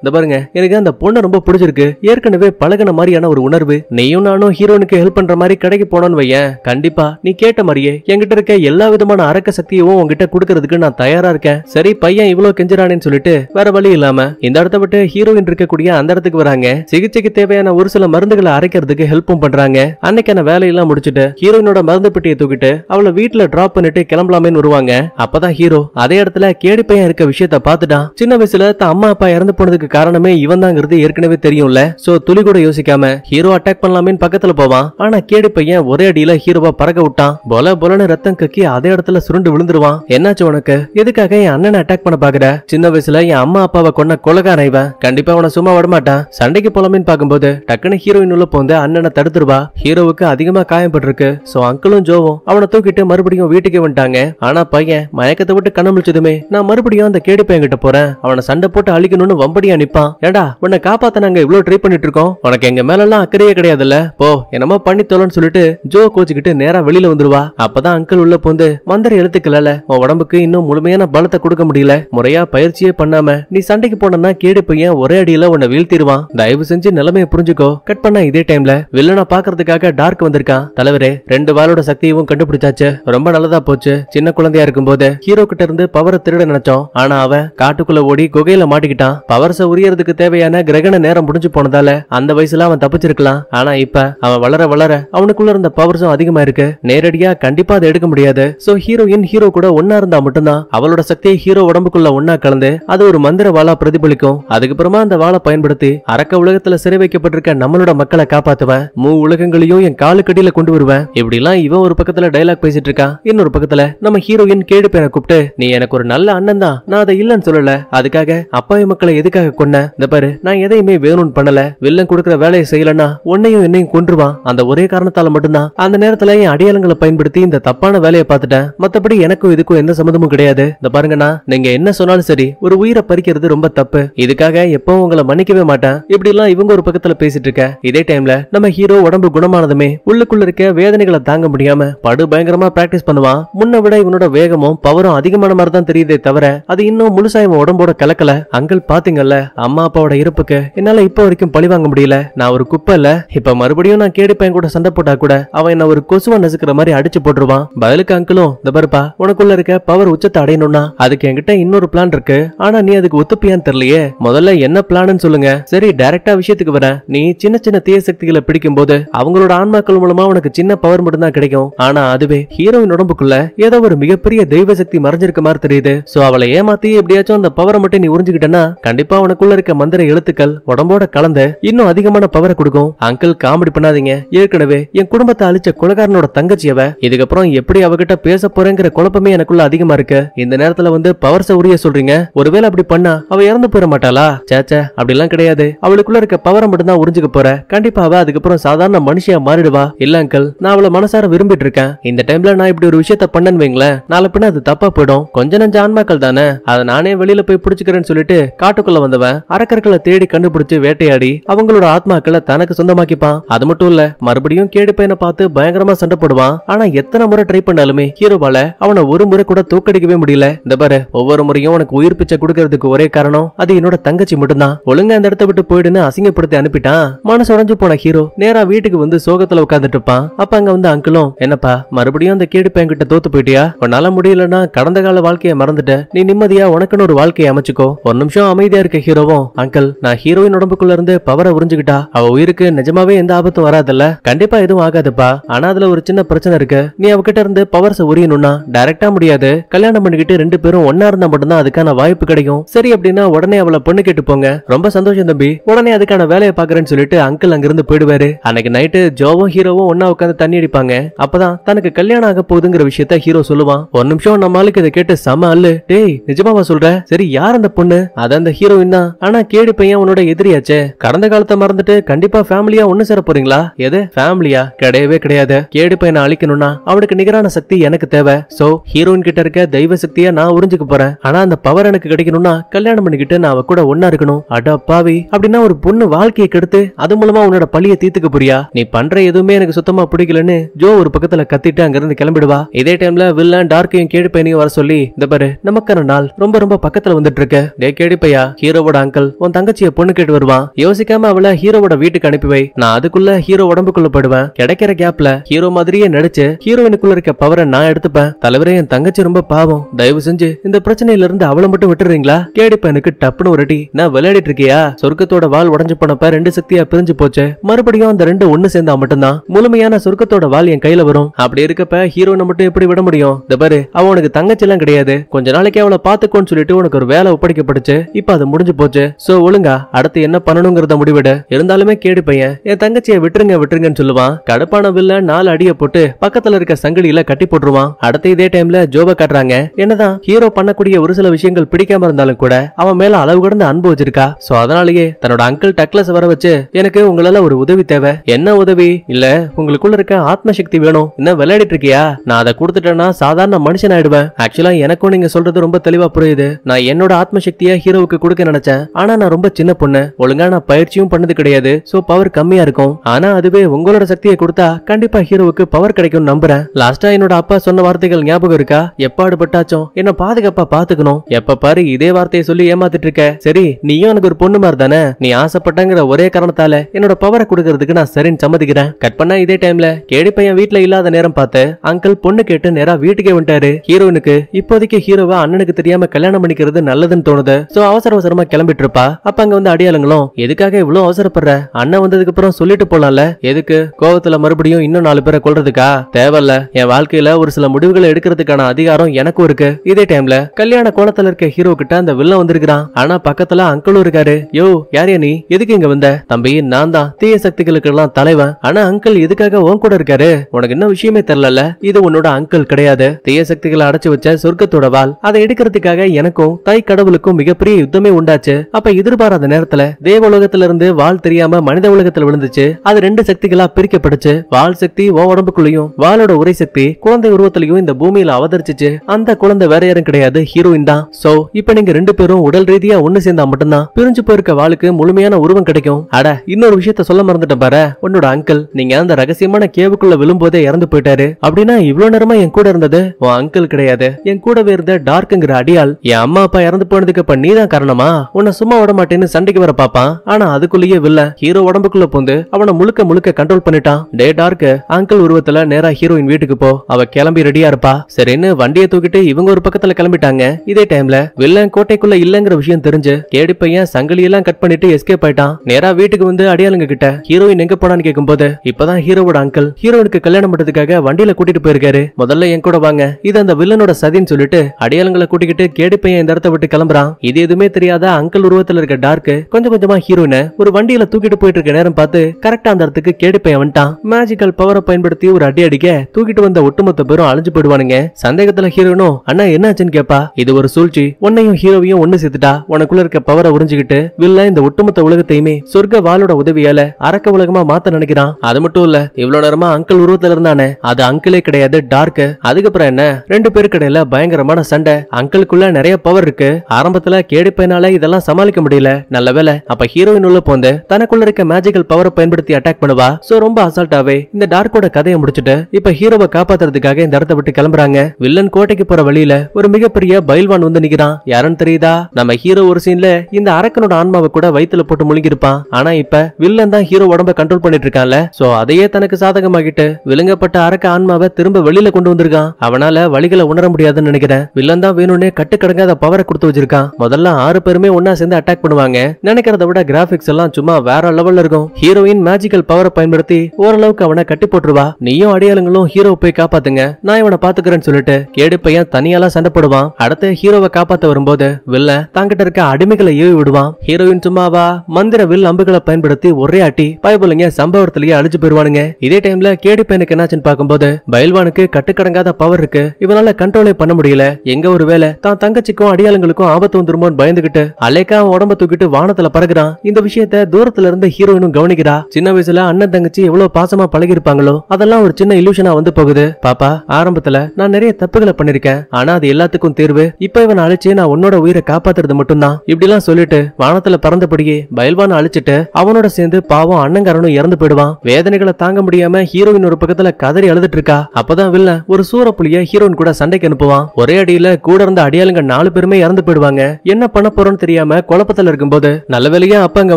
இந்த பாருங்க எனக்கு அந்த பொண்ணு ரொம்ப பிடிச்சிருக்கு ஏற்கனவே பழகின மாதிரியான ஒரு உணர்வு நீயும் நானும் ஹீரோனுக்கு ஹெல்ப் பண்ற மாதிரி கடைக்கு போனோன்னு வையன் கண்டிப்பா நீ கேட்ட மாதிரியே என்கிட்ட இருக்க எல்லா விதமான அரக்க சக்தியும் உங்ககிட்ட கொடுக்கறதுக்கு நான் தயாரா இருக்கேன் சரி பையன் இவ்வளவு கெஞ்சுறானேன்னு சொல்லிட்டு வேற வழி இல்லாம இந்த இடத்த விட்டு ஹீரோயின் இருக்கக்கூடிய அந்த இடத்துக்கு வராங்க சிகிச்சைக்கு தேவையான ஒரு சில மருந்துகளை அரைக்கிறதுக்கு ஹெல்ப்பும் பண்றாங்க அன்னைக்கான வேலையெல்லாம் முடிச்சுட்டு ஹீரோயினோட மருந்து பெட்டியை தூக்கிட்டு அவளை வீட்டுல டிராப் பண்ணிட்டு கிளம்பலாமேன்னு வருவாங்க அப்பதான் ஹீரோ அதே இடத்துல கேடி பையன் இருக்க விஷயத்த பாத்துட்டான் சின்ன வயசுல தான் அம்மா அப்பா இறந்து போனதுக்கு காரணமே இவன் தாங்கிறது ஏற்கனவே தெரியும்ல சோ துளி கூட யோசிக்காம ஹீரோ அட்டாக் பண்ணலாமேன்னு பக்கத்துல போவான் ஆனா கேடி பையன் ஒரே அடியில ஹீரோவா பறக்க விட்டான் பொல பொலன்னு ரத்தம் கக்கி அதே இடத்துல சுருண்டு விழுந்துருவான் என்னாச்சு உனக்கு எதுக்காக என் அண்ணனை அட்டாக் பண்ண பாக்குற சின்ன வயசுல என் அம்மா அப்பாவை கொன்ன கொலகான இவன் கண்டிப்பா அவனை சும்மா விடமாட்டான் சண்டைக்கு போலாமேன்னு பாக்கும்போது டக்குன்னு ஹீரோயின் உள்ள போந்து அண்ணனை தடுத்துருவா ஹீரோவுக்கு அதிகமா காயப்பட்டிருக்கு சோ அங்கிளும் ஜோவும் அவனை தூக்கிட்டு மறுபடியும் வீட்டுக்கு வந்துட்டாங்க ஆனா பையன் மயக்கத்தை விட்டு கண்ண முடிச்சதுமே நான் மறுபடியும் அந்த கேடு பையன் போறேன் அவனை சண்டை போட்டு அழிக்கணும்னு வம்படியா நிப்பான் ஏடா உன்னை காப்பாத்த நாங்க இவ்வளவு ட்ரை பண்ணிட்டு இருக்கோம் உனக்கு எங்க மேல எல்லாம் அக்கறையே கிடையாதுல்ல போ என்னமோ பண்ணி தோலன்னு சொல்லிட்டு ஜோ கோச்சுக்கிட்டு நேரா வெளியில வந்துருவா அப்பதான் அங்கிள் உள்ள போந்து மந்திர எழுத்துக்களால உன் உடம்புக்கு இன்னும் முழுமையான பலத்தை கொடுக்க முடியல முறையா பயிற்சியே பண்ணாம நீ சண்டைக்கு போனா கேடு பையன் ஒரே அடியில உன்னை வீழ்த்திடுவான் தயவு செஞ்சு நிலைமையை புரிஞ்சுக்கோ கட் பண்ண இதே டைம்ல வில்லனை பாக்குறதுக்காக டார்க் வந்திருக்கான் தலைவரே ரெண்டு வாளோட சக்தியும் கண்டுபிடிச்சாச்சு ரொம்ப நல்லதா போச்சு சின்ன குழந்தையா இருக்கும் போது வந்து ஹீரோ கிட்ட இருந்து பவரை திருட நினைச்சோம் ஆனா அவன் காட்டுக்குள்ள ஓடி குகையில மாட்டிக்கிட்டான் பவர்ஸ உரியறதுக்கு தேவையான கிரகண நேரம் முடிஞ்சு போனதால அந்த வயசுல அவன் தப்பிச்சிருக்கலாம் ஆனா இப்ப அவன் வளர வளர அவனுக்குள்ள இருந்த பவர்ஸும் அதிகமா இருக்கு நேரடியா கண்டிப்பா அதை எடுக்க முடியாது சோ ஹீரோயின் ஹீரோ கூட ஒன்னா இருந்தா மட்டும்தான் அவளோட சக்தியை ஹீரோ உடம்புக்குள்ள ஒன்னா கலந்து அது ஒரு மந்திர வாழா பிரதிபலிக்கும் அதுக்கப்புறமா அந்த வாழை பயன்படுத்தி அரக்க உலகத்துல சிறை வைக்கப்பட்டிருக்க நம்மளோட மக்களை காப்பாத்துவேன் மூ உலகங்களையும் என் காலுக்கடியில கொண்டு வருவேன் இப்படி எல்லாம் இவன் ஒரு பக்கத்துல டைலாக் பேசிட்டு இருக்கான் இன்னொரு பக்கத்துல நம்ம ஹீரோயின் கேடு பேரை கூப்பிட்டு நீ எனக்கு ஒரு நல்ல அண்ணன் தான் நான் அதை இல்லைன்னு சொல்லல அதுக்காக அப்பாவி மக்களை எதுக்காக கொன்ன இந்த பாரு நான் எதையுமே வேணும்னு பண்ணல வில்லன் கொடுக்கற வேலையை செய்யலன்னா உன்னையும் என்னையும் கொன்றுவான் அந்த ஒரே காரணத்தால மட்டும்தான் அந்த நேரத்துல என் அடையாளங்களை பயன்படுத்தி இந்த தப்பான வேலையை பார்த்துட்டேன் மத்தபடி எனக்கும் இதுக்கும் எந்த சம்மந்தமும் கிடையாது இந்த பாருங்கண்ணா நீங்க என்ன சொன்னாலும் சரி ஒரு உயிரை பறிக்கிறது ரொம்ப தப்பு இதுக்காக எப்பவும் உங்களை மன்னிக்கவே மாட்டேன் இப்படி எல்லாம் இவங்க ஒரு பக்கத்துல பேசிட்டு இருக்க இதே டைம்ல நம்ம ஹீரோ உடம்பு குணமானதுமே உள்ளுக்குள்ள இருக்க வேதனைகளை தாங்க முடியாம படு பயங்கரமா பிராக்டிஸ் பண்ணுவான் முன்ன விட இவனோட வேகமும் பவரும் அதிகமான மாதிரி தான் தெரியுதே தவிர அது இன்னும் முழுசா இவன் உடம்போட கலக்கல அங்கிள் பாத்தீங்கல்ல அம்மா அப்பாவோட இருப்புக்கு என்னால இப்ப வரைக்கும் பழி வாங்க முடியல நான் ஒரு குப்பை இல்ல இப்ப மறுபடியும் நான் கேடி பையன் கூட சண்டை போட்டா கூட அவன் என்ன ஒரு கொசுவா நசுக்கிற மாதிரி அடிச்சு போட்டுருவான் பதிலுக்கு அங்கிளும் இந்த பருப்பா உனக்குள்ள இருக்க பவர் உச்சத்தை அடையணும்னா அதுக்கு என்கிட்ட இன்னொரு பிளான் இருக்கு ஆனா நீ அதுக்கு ஒத்துப்பியான்னு தெரியலையே முதல்ல என்ன பிளான் சொல்லுங்க சரி டைரக்டா விஷயத்துக்கு வர நீ சின்ன சின்ன தீய சக்திகளை பிடிக்கும் போது அவங்களோட ஆன்மாக்கள் மூலமா உனக்கு சின்ன பவர் மட்டும் தான் கிடைக்கும் ஆனா அதுவே ஹீரோயின் உடம்புக்குள்ள ஏதோ ஒரு மிகப்பெரிய தெய்வ சக்தி மறைஞ்சிருக்க மாதிரி தெரியுது சோ அவளை ஏமாத்தி எப்படியாச்சும் அந்த பவரை மட்டும் நீ உறிஞ்சுக்கிட்டனா கண்டிப்பா உனக்குள்ள இருக்க மந்திர எழுத்துக்கள் உடம்போட கலந்து இன்னும் அதிகமான பவரை கொடுக்கும் அங்கிள் காமெடி பண்ணாதீங்க ஏற்கனவே என் குடும்பத்தை அழிச்ச குலகாரனோட தங்கச்சியவ இதுக்கப்புறம் எப்படி அவகிட்ட பேச போறேங்கிற குழப்பமே எனக்குள்ள அதிகமா இருக்கு இந்த நேரத்துல வந்து பவர் உரிய சொல்றீங்க ஒருவேளை அப்படி பண்ணா அவ இறந்து போயிட மாட்டாளா அப்படி அப்படிலாம் கிடையாது அவளுக்குள்ள இருக்க பவரை மட்டும் தான் உறிஞ்சுக்க போற கண்டிப்பா அவ அதுக்கப்புறம் சாதாரண மனுஷியா மாறிடுவா இல்ல அங்கிள் நான் அவளை மனசார விரும்பிட்டு இருக்கேன் இந்த டைம்ல நான் இப்படி ஒரு விஷயத்த பண்ணனு வைங்களேன் நாளை பின்ன அது தப்பா போயிடும் கொஞ்ச நஞ்ச ஆன்மாக்கள் தானே அதை நானே வெளியில போய் பிடிச்சுக்கிறேன்னு சொல்லிட்டு காட்டுக்குள்ள வந்தவன் அரக்கர்களை தேடி கண்டுபிடிச்சு வேட்டையாடி அவங்களோட ஆத்மாக்களை தனக்கு சொந்தமாக்கிப்பான் அது மட்டும் இல்ல மறுபடியும் கேடு பையனை பார்த்து பயங்கரமா சண்டை போடுவான் ஆனா எத்தனை முறை ட்ரை பண்ணாலுமே ஹீரோவால அவனை ஒரு முறை கூட தூக்கடிக்கவே முடியல இந்த பாரு ஒவ்வொரு முறையும் உனக்கு உயிர் பிச்சை கொடுக்கறதுக்கு ஒரே காரணம் அது என்னோட தங்கச்சி மட்டும்தான் ஒழுங்கா அந்த இடத்த விட்டு போயிடுன்னு அசிங்கப்படுத்தி அனுப்பிட்டான் மனசு உடஞ்சு போன ஹீரோ நேரா வீட்டுக்கு வந்து சோகத்துல உட்காந்துட்டு இருப்பான் அப்ப அங்க வந்து அங்கிளும் என்னப்பா மறுபடியும் அந்த கேடு பையன் கிட்ட தோத்து போயிட்டியா உன்னால முடியல இல்லைன்னா கடந்த கால வாழ்க்கையை மறந்துட்ட நீ நிம்மதியா உனக்குன்னு ஒரு வாழ்க்கையை அமைச்சுக்கோ ஒரு நிமிஷம் அமைதியா இருக்க ஹீரோவும் அங்கிள் நான் ஹீரோயின் உடம்புக்குள்ள இருந்து பவரை உறிஞ்சுக்கிட்டா அவ உயிருக்கு நிஜமாவே எந்த ஆபத்தும் வராதுல்ல கண்டிப்பா எதுவும் ஆகாதுப்பா ஆனா அதுல ஒரு சின்ன பிரச்சனை இருக்கு நீ அவகிட்ட இருந்து பவர்ஸ் உரியணும்னா டைரக்டா முடியாது கல்யாணம் பண்ணிக்கிட்டு ரெண்டு பேரும் ஒன்னா இருந்தா மட்டும்தான் அதுக்கான வாய்ப்பு கிடைக்கும் சரி அப்படின்னா உடனே அவளை பொண்ணு கேட்டு போங்க ரொம்ப சந்தோஷம் தம்பி உடனே அதுக்கான வேலையை பாக்குறேன்னு சொல்லிட்டு அங்கிள் அங்கிருந்து போயிடுவாரு அன்னைக்கு நைட்டு ஜோவும் ஹீரோவும் ஒன்னா உட்காந்து தண்ணி அடிப்பாங்க அப்பதான் தனக்கு கல்யாணம் ஆக போகுதுங்கிற விஷயத்த ஹீரோ சொல்லுவான் ஒரு நிமிஷம் அப்புறம் நம்ம இதை கேட்டு சம அல்லு டேய் நிஜமாவா சொல்ற சரி யார் அந்த பொண்ணு அதான் அந்த ஹீரோயின் தான் ஆனா கேடு பையன் உன்னோட எதிரியாச்சே கடந்த காலத்தை மறந்துட்டு கண்டிப்பா ஃபேமிலியா ஒண்ணு சேர போறீங்களா எது ஃபேமிலியா கிடையவே கிடையாது கேடு பையனை அழிக்கணும்னா அவனுக்கு நிகரான சக்தி எனக்கு தேவை சோ ஹீரோயின் கிட்ட இருக்க தெய்வ சக்தியா நான் உறிஞ்சுக்க போறேன் ஆனா அந்த பவர் எனக்கு கிடைக்கணும்னா கல்யாணம் பண்ணிக்கிட்டு நான் அவ கூட ஒன்னா இருக்கணும் அட பாவி அப்படின்னா ஒரு பொண்ணு வாழ்க்கையை கெடுத்து அது மூலமா உன்னோட பழிய தீத்துக்க புரியா நீ பண்ற எதுவுமே எனக்கு சுத்தமா பிடிக்கலன்னு ஜோ ஒரு பக்கத்துல கத்திட்டு அங்கிருந்து கிளம்பிடுவா இதே டைம்ல வில்லன் டார்க்கையும் கேட்டு கேடி பையனையும் வர சொல்லி இந்த பாரு நமக்கான நாள் ரொம்ப ரொம்ப பக்கத்துல வந்துட்டு இருக்க டே கேடி பையா ஹீரோவோட அங்கிள் உன் தங்கச்சிய பொண்ணு கேட்டு வருவான் யோசிக்காம அவளை ஹீரோவோட வீட்டுக்கு அனுப்பி வை நான் அதுக்குள்ள ஹீரோ உடம்புக்குள்ள போடுவேன் கிடைக்கிற கேப்ல ஹீரோ மாதிரியே நடிச்சு ஹீரோயினுக்குள்ள இருக்க பவரை நான் எடுத்துப்பேன் தலைவரே என் தங்கச்சி ரொம்ப பாவம் தயவு செஞ்சு இந்த பிரச்சனையில இருந்து அவளை மட்டும் விட்டுறீங்களா கேடி பையனுக்கு டப்புனு ஒரு நான் விளையாடிட்டு இருக்கியா சொர்க்கத்தோட வால் உடஞ்சு போனப்ப ரெண்டு சக்தியா பிரிஞ்சு போச்சு மறுபடியும் அந்த ரெண்டு ஒண்ணு சேர்ந்தா மட்டும்தான் முழுமையான சொர்க்கத்தோட வால் என் கையில வரும் அப்படி இருக்கப்ப ஹீரோனை மட்டும் எப்படி விட முடியும் இந்த பாரு அவன் உனக்கு எல்லாம் கிடையாது கொஞ்ச நாளைக்கு அவளை பாத்துக்கோன்னு சொல்லிட்டு உனக்கு ஒரு வேலை ஒப்படைக்கப்பட்டுச்சு இப்ப அது முடிஞ்சு போச்சு சோ ஒழுங்கா அடுத்து என்ன பண்ணணுங்கிறத முடிவிடு இருந்தாலுமே கேடு பையன் என் தங்கச்சியை விட்டுருங்க விட்டுருங்கன்னு சொல்லுவான் கடுப்பான வில்ல நாலு அடிய போட்டு பக்கத்துல இருக்க சங்கிலியில கட்டி போட்டுருவான் அடுத்த இதே டைம்ல ஜோப காட்டுறாங்க என்னதான் ஹீரோ பண்ணக்கூடிய ஒரு சில விஷயங்கள் பிடிக்காம இருந்தாலும் கூட அவன் மேல அளவு கடந்த அன்பு வச்சிருக்கா சோ அதனாலயே தன்னோட அங்கிள் டக்லஸ் வர வச்சு எனக்கு உங்களால ஒரு உதவி தேவை என்ன உதவி இல்ல உங்களுக்குள்ள இருக்க ஆத்மசக்தி வேணும் என்ன விளையாடிட்டு இருக்கியா நான் அதை கொடுத்துட்டேன்னா சாதாரண மனுஷன் ஆயிடுவேன் ஆக்சுவலா எனக்கும் நீங்க சொல்றது ரொம்ப தெளிவா புரியுது நான் என்னோட ஆத்மசக்தியை ஹீரோவுக்கு கொடுக்க நினைச்சேன் ஆனா நான் ரொம்ப சின்ன பொண்ணு ஒழுங்கா நான் பயிற்சியும் பண்ணது கிடையாது சோ பவர் கம்மியா இருக்கும் ஆனா அதுவே உங்களோட சக்தியை கொடுத்தா கண்டிப்பா ஹீரோவுக்கு பவர் கிடைக்கும் நம்புறேன் லாஸ்டா என்னோட அப்பா சொன்ன வார்த்தைகள் ஞாபகம் இருக்கா எப்பாடு பட்டாச்சும் என்ன பாதுகாப்பா பாத்துக்கணும் எப்ப பாரு இதே வார்த்தையை சொல்லி ஏமாத்திட்டு இருக்க சரி நீயும் எனக்கு ஒரு பொண்ணு மாதிரி தானே நீ ஆசைப்பட்டங்கிற ஒரே காரணத்தால என்னோட பவரை கொடுக்கறதுக்கு நான் சரின்னு சம்மதிக்கிறேன் கட் பண்ணா இதே டைம்ல கேடி பையன் வீட்டுல இல்லாத நேரம் பார்த்து அங்கிள் பொண்ணு கேட்டு நேரா வீட்டுக்கே வந்துட்டாரு ஹீரோயினுக்கு இப்போதைக்கு ஹீரோவா அண்ணனுக்கு தெரியாம கல்யாணம் பண்ணிக்கிறது நல்லதுன்னு தோணுது சோ அவசர அவசரமா கிளம்பிட்டு இருப்பா அப்ப அங்க வந்து அடியாளங்களும் எதுக்காக இவ்வளவு அவசரப்படுற அண்ணன் வந்ததுக்கு அப்புறம் சொல்லிட்டு போலாம்ல எதுக்கு கோவத்துல மறுபடியும் இன்னும் நாலு பேரை கொள்றதுக்கா தேவையில்ல என் வாழ்க்கையில ஒரு சில முடிவுகளை எடுக்கிறதுக்கான அதிகாரம் எனக்கும் இருக்கு இதே டைம்ல கல்யாண கோலத்துல இருக்க ஹீரோ கிட்ட அந்த வில்ல வந்திருக்கிறான் ஆனா பக்கத்துல அங்கிளும் இருக்காரு யோ யாரே நீ எதுக்கு இங்க வந்த தம்பி நான் தான் தீய சக்திகளுக்கு எல்லாம் தலைவன் ஆனா அங்கிள் எதுக்காக உன் கூட இருக்காரு உனக்கு என்ன விஷயமே தெரியல இது உன்னோட அங்கிள் கிடையாது தீய சக்திகளை கடவுளை அடைச்சு வச்ச சொர்க்கத்தோட வால் அதை எடுக்கிறதுக்காக எனக்கும் தாய் கடவுளுக்கும் மிகப்பெரிய யுத்தமே உண்டாச்சு அப்ப எதிர்பாராத நேரத்துல தேவ உலகத்துல இருந்து வால் தெரியாம மனித உலகத்துல விழுந்துச்சு அது ரெண்டு சக்திகளா பிரிக்கப்படுச்சு வால் சக்தி ஓ உடம்புக்குள்ளயும் வாலோட உரை சக்தி குழந்தை உருவத்திலையும் இந்த பூமியில அவதரிச்சிச்சு அந்த குழந்தை வேற யாரும் கிடையாது ஹீரோயின் தான் சோ இப்ப நீங்க ரெண்டு பேரும் உடல் ரீதியா ஒண்ணு சேர்ந்தா மட்டும்தான் பிரிஞ்சு போயிருக்க வாளுக்கு முழுமையான உருவம் கிடைக்கும் அட இன்னொரு விஷயத்த சொல்ல மறந்துட்டேன் பாரு உன்னோட அங்கிள் நீங்க அந்த ரகசியமான கேவுக்குள்ள விழும்போதே இறந்து போயிட்டாரு அப்படின்னா இவ்வளவு நேரமா என் கூட இருந்தது உன் அங்கிள் கிடையாது என் கூடவே இருந்த டார்க்ங்கிற அடியால் என் அம்மா அப்பா இறந்து போனதுக்கு இப்ப நீதான் காரணமா உன்னை சும்மா விட மாட்டேன்னு சண்டைக்கு வர பாப்பான் ஆனா அதுக்குள்ளேயே வில்ல ஹீரோ உடம்புக்குள்ள போந்து அவனை முழுக்க முழுக்க கண்ட்ரோல் பண்ணிட்டான் டே டார்க் அங்கிள் உருவத்துல நேரா ஹீரோயின் வீட்டுக்கு போ அவ கிளம்பி ரெடியா இருப்பா சரின்னு வண்டியை தூக்கிட்டு இவங்க ஒரு பக்கத்துல கிளம்பிட்டாங்க இதே டைம்ல வில்லன் கோட்டைக்குள்ள இல்லங்கிற விஷயம் தெரிஞ்சு கேடி பையன் சங்கிலி எல்லாம் கட் பண்ணிட்டு எஸ்கேப் ஆயிட்டான் நேரா வீட்டுக்கு வந்து அடியாளுங்க கிட்ட ஹீரோயின் எங்க போனான்னு கேட்கும்போது இப்பதான் ஹீரோவோட அங்கிள் ஹீரோயினுக்கு கல்யாணம் பண்றதுக்காக வண்டியில கூட்டிட்டு போயிருக்காரு முதல்ல என் கூட வாங்க இது அந்த வில்லனோட சதின்னு சொல்லிட்டு அடையாளங்களை கூட்டிக்கிட்டு கேடு பையன் இந்த இடத்த விட்டு கிளம்புறான் இது எதுவுமே தெரியாத அங்கிள் உருவத்துல இருக்க டார்க் கொஞ்சம் கொஞ்சமா ஹீரோயின ஒரு வண்டியில தூக்கிட்டு போயிட்டு இருக்க நேரம் பார்த்து கரெக்டா அந்த இடத்துக்கு கேடு பையன் வந்துட்டான் மேஜிக்கல் பவரை பயன்படுத்தி ஒரு அடி அடிக்க தூக்கிட்டு வந்த ஒட்டுமொத்த பேரும் அழிஞ்சு போயிடுவானுங்க சந்தேகத்துல ஹீரோனும் அண்ணா என்னாச்சுன்னு கேப்பா இது ஒரு சூழ்ச்சி உன்னையும் ஹீரோவையும் ஒண்ணு சேர்த்துட்டா உனக்குள்ள இருக்க பவரை உறிஞ்சுக்கிட்டு வில்ல இந்த ஒட்டுமொத்த உலகத்தையுமே சொர்க்க வாளோட உதவியால அரக்க உலகமா மாத்த நினைக்கிறான் அது மட்டும் இல்ல இவ்வளவு நேரமா அங்கிள் உருவத்துல இருந்தானே அது அங்கிளே கிடையாது டார்க் அதுக்கப்புறம் என்ன ரெண்டு பேருக்கு இடையில பயங்கரமான சண்டை அங்கிளுக்குள்ள நிறைய பவர் இருக்கு ஆரம்பத்துல கேடுப்பையனால இதெல்லாம் சமாளிக்க முடியல நல்ல வேலை அப்ப ஹீரோயின் உள்ள போந்து தனக்குள்ள இருக்க மேஜிக்கல் பவரை பயன்படுத்தி அட்டாக் பண்ணுவா சோ ரொம்ப அசால்ட்டாவே இந்த டார்க்கோட கதையை முடிச்சுட்டு இப்ப ஹீரோவை காப்பாத்துறதுக்காக இந்த இடத்த விட்டு கிளம்புறாங்க வில்லன் கோட்டைக்கு போற வழியில ஒரு மிகப்பெரிய பயில்வான் வந்து நிக்கிறான் யாருன்னு தெரியுதா நம்ம ஹீரோ ஒரு சீன்ல இந்த அரக்கனோட ஆன்மாவை கூட வயித்துல போட்டு முழுங்கிருப்பான் ஆனா இப்ப வில்லன் தான் ஹீரோ உடம்ப கண்ட்ரோல் பண்ணிட்டு இருக்கான்ல சோ அதையே தனக்கு சாதகமாகிட்டு விழுங்கப்பட்ட அரக்க ஆன்மாவை திரும்ப வெளியில கொண்டு வந்திருக்கான் அவனால வழிக உண்மைகளை உணர முடியாதுன்னு நினைக்கிறேன் வில்லன் தான் வேணும்னே கட்டுக்கடங்காத பவரை கொடுத்து வச்சிருக்கான் முதல்ல ஆறு பேருமே ஒன்னா சேர்ந்து அட்டாக் பண்ணுவாங்க நினைக்கிறத விட கிராபிக்ஸ் எல்லாம் சும்மா வேற லெவல்ல இருக்கும் ஹீரோயின் மேஜிக்கல் பவரை பயன்படுத்தி ஓரளவுக்கு அவனை கட்டி போட்டுருவா நீயும் அடையாளங்களும் ஹீரோ போய் காப்பாத்துங்க நான் இவனை பாத்துக்கிறேன்னு சொல்லிட்டு கேடு பையன் தனியாலாம் சண்டை போடுவான் அடுத்து ஹீரோவை காப்பாத்த வரும்போது வில்ல தாங்கிட்ட இருக்க அடிமைகளை ஏவி விடுவான் ஹீரோயின் சும்மாவா மந்திர வில் அம்புகளை பயன்படுத்தி ஒரே அட்டி பயபுலைங்க சம்பவத்திலேயே அழிச்சு போயிருவானுங்க இதே டைம்ல கேடு பையனுக்கு என்னாச்சுன்னு பாக்கும்போது பயல்வானுக்கு கட்டுக்கடங்காத பவர் இருக்கு இவனால அவனால கண்ட்ரோலே பண்ண முடியல எங்க ஒரு வேலை தான் தங்கச்சிக்கும் அடியாளங்களுக்கும் ஆபத்து வந்துருமோன்னு பயந்துகிட்டு அலைக்கா உடம்ப தூக்கிட்டு வானத்துல பறகுறான் இந்த விஷயத்த தூரத்துல இருந்த ஹீரோயினும் கவனிக்கிறா சின்ன வயசுல அண்ணன் தங்கச்சி எவ்வளவு பாசமா பழகி இருப்பாங்களோ அதெல்லாம் ஒரு சின்ன இலூஷனா வந்து போகுது பாப்பா ஆரம்பத்துல நான் நிறைய தப்புகளை பண்ணிருக்கேன் ஆனா அது எல்லாத்துக்கும் தீர்வு இப்ப இவன் அழைச்சு நான் உன்னோட உயிரை காப்பாத்துறது மட்டும்தான் இப்படி எல்லாம் சொல்லிட்டு வானத்துல பறந்தபடியே பயல்வான அழிச்சிட்டு அவனோட சேர்ந்து பாவம் அண்ணங்காரனும் இறந்து போயிடுவான் வேதனைகளை தாங்க முடியாம ஹீரோயின் ஒரு பக்கத்துல கதறி அழுதுட்டு இருக்கா அப்பதான் வில்ல ஒரு சூரப்புலிய ஹீரோயின் கூட சண்டைக்கு அனுப்புவான் ஒரே அடியில கூட இருந்த அடியாளுங்க நாலு பேருமே இறந்து போயிடுவாங்க என்ன பண்ண போறோம்னு தெரியாம குழப்பத்துல இருக்கும்போது நல்ல வேலையா அப்ப அங்க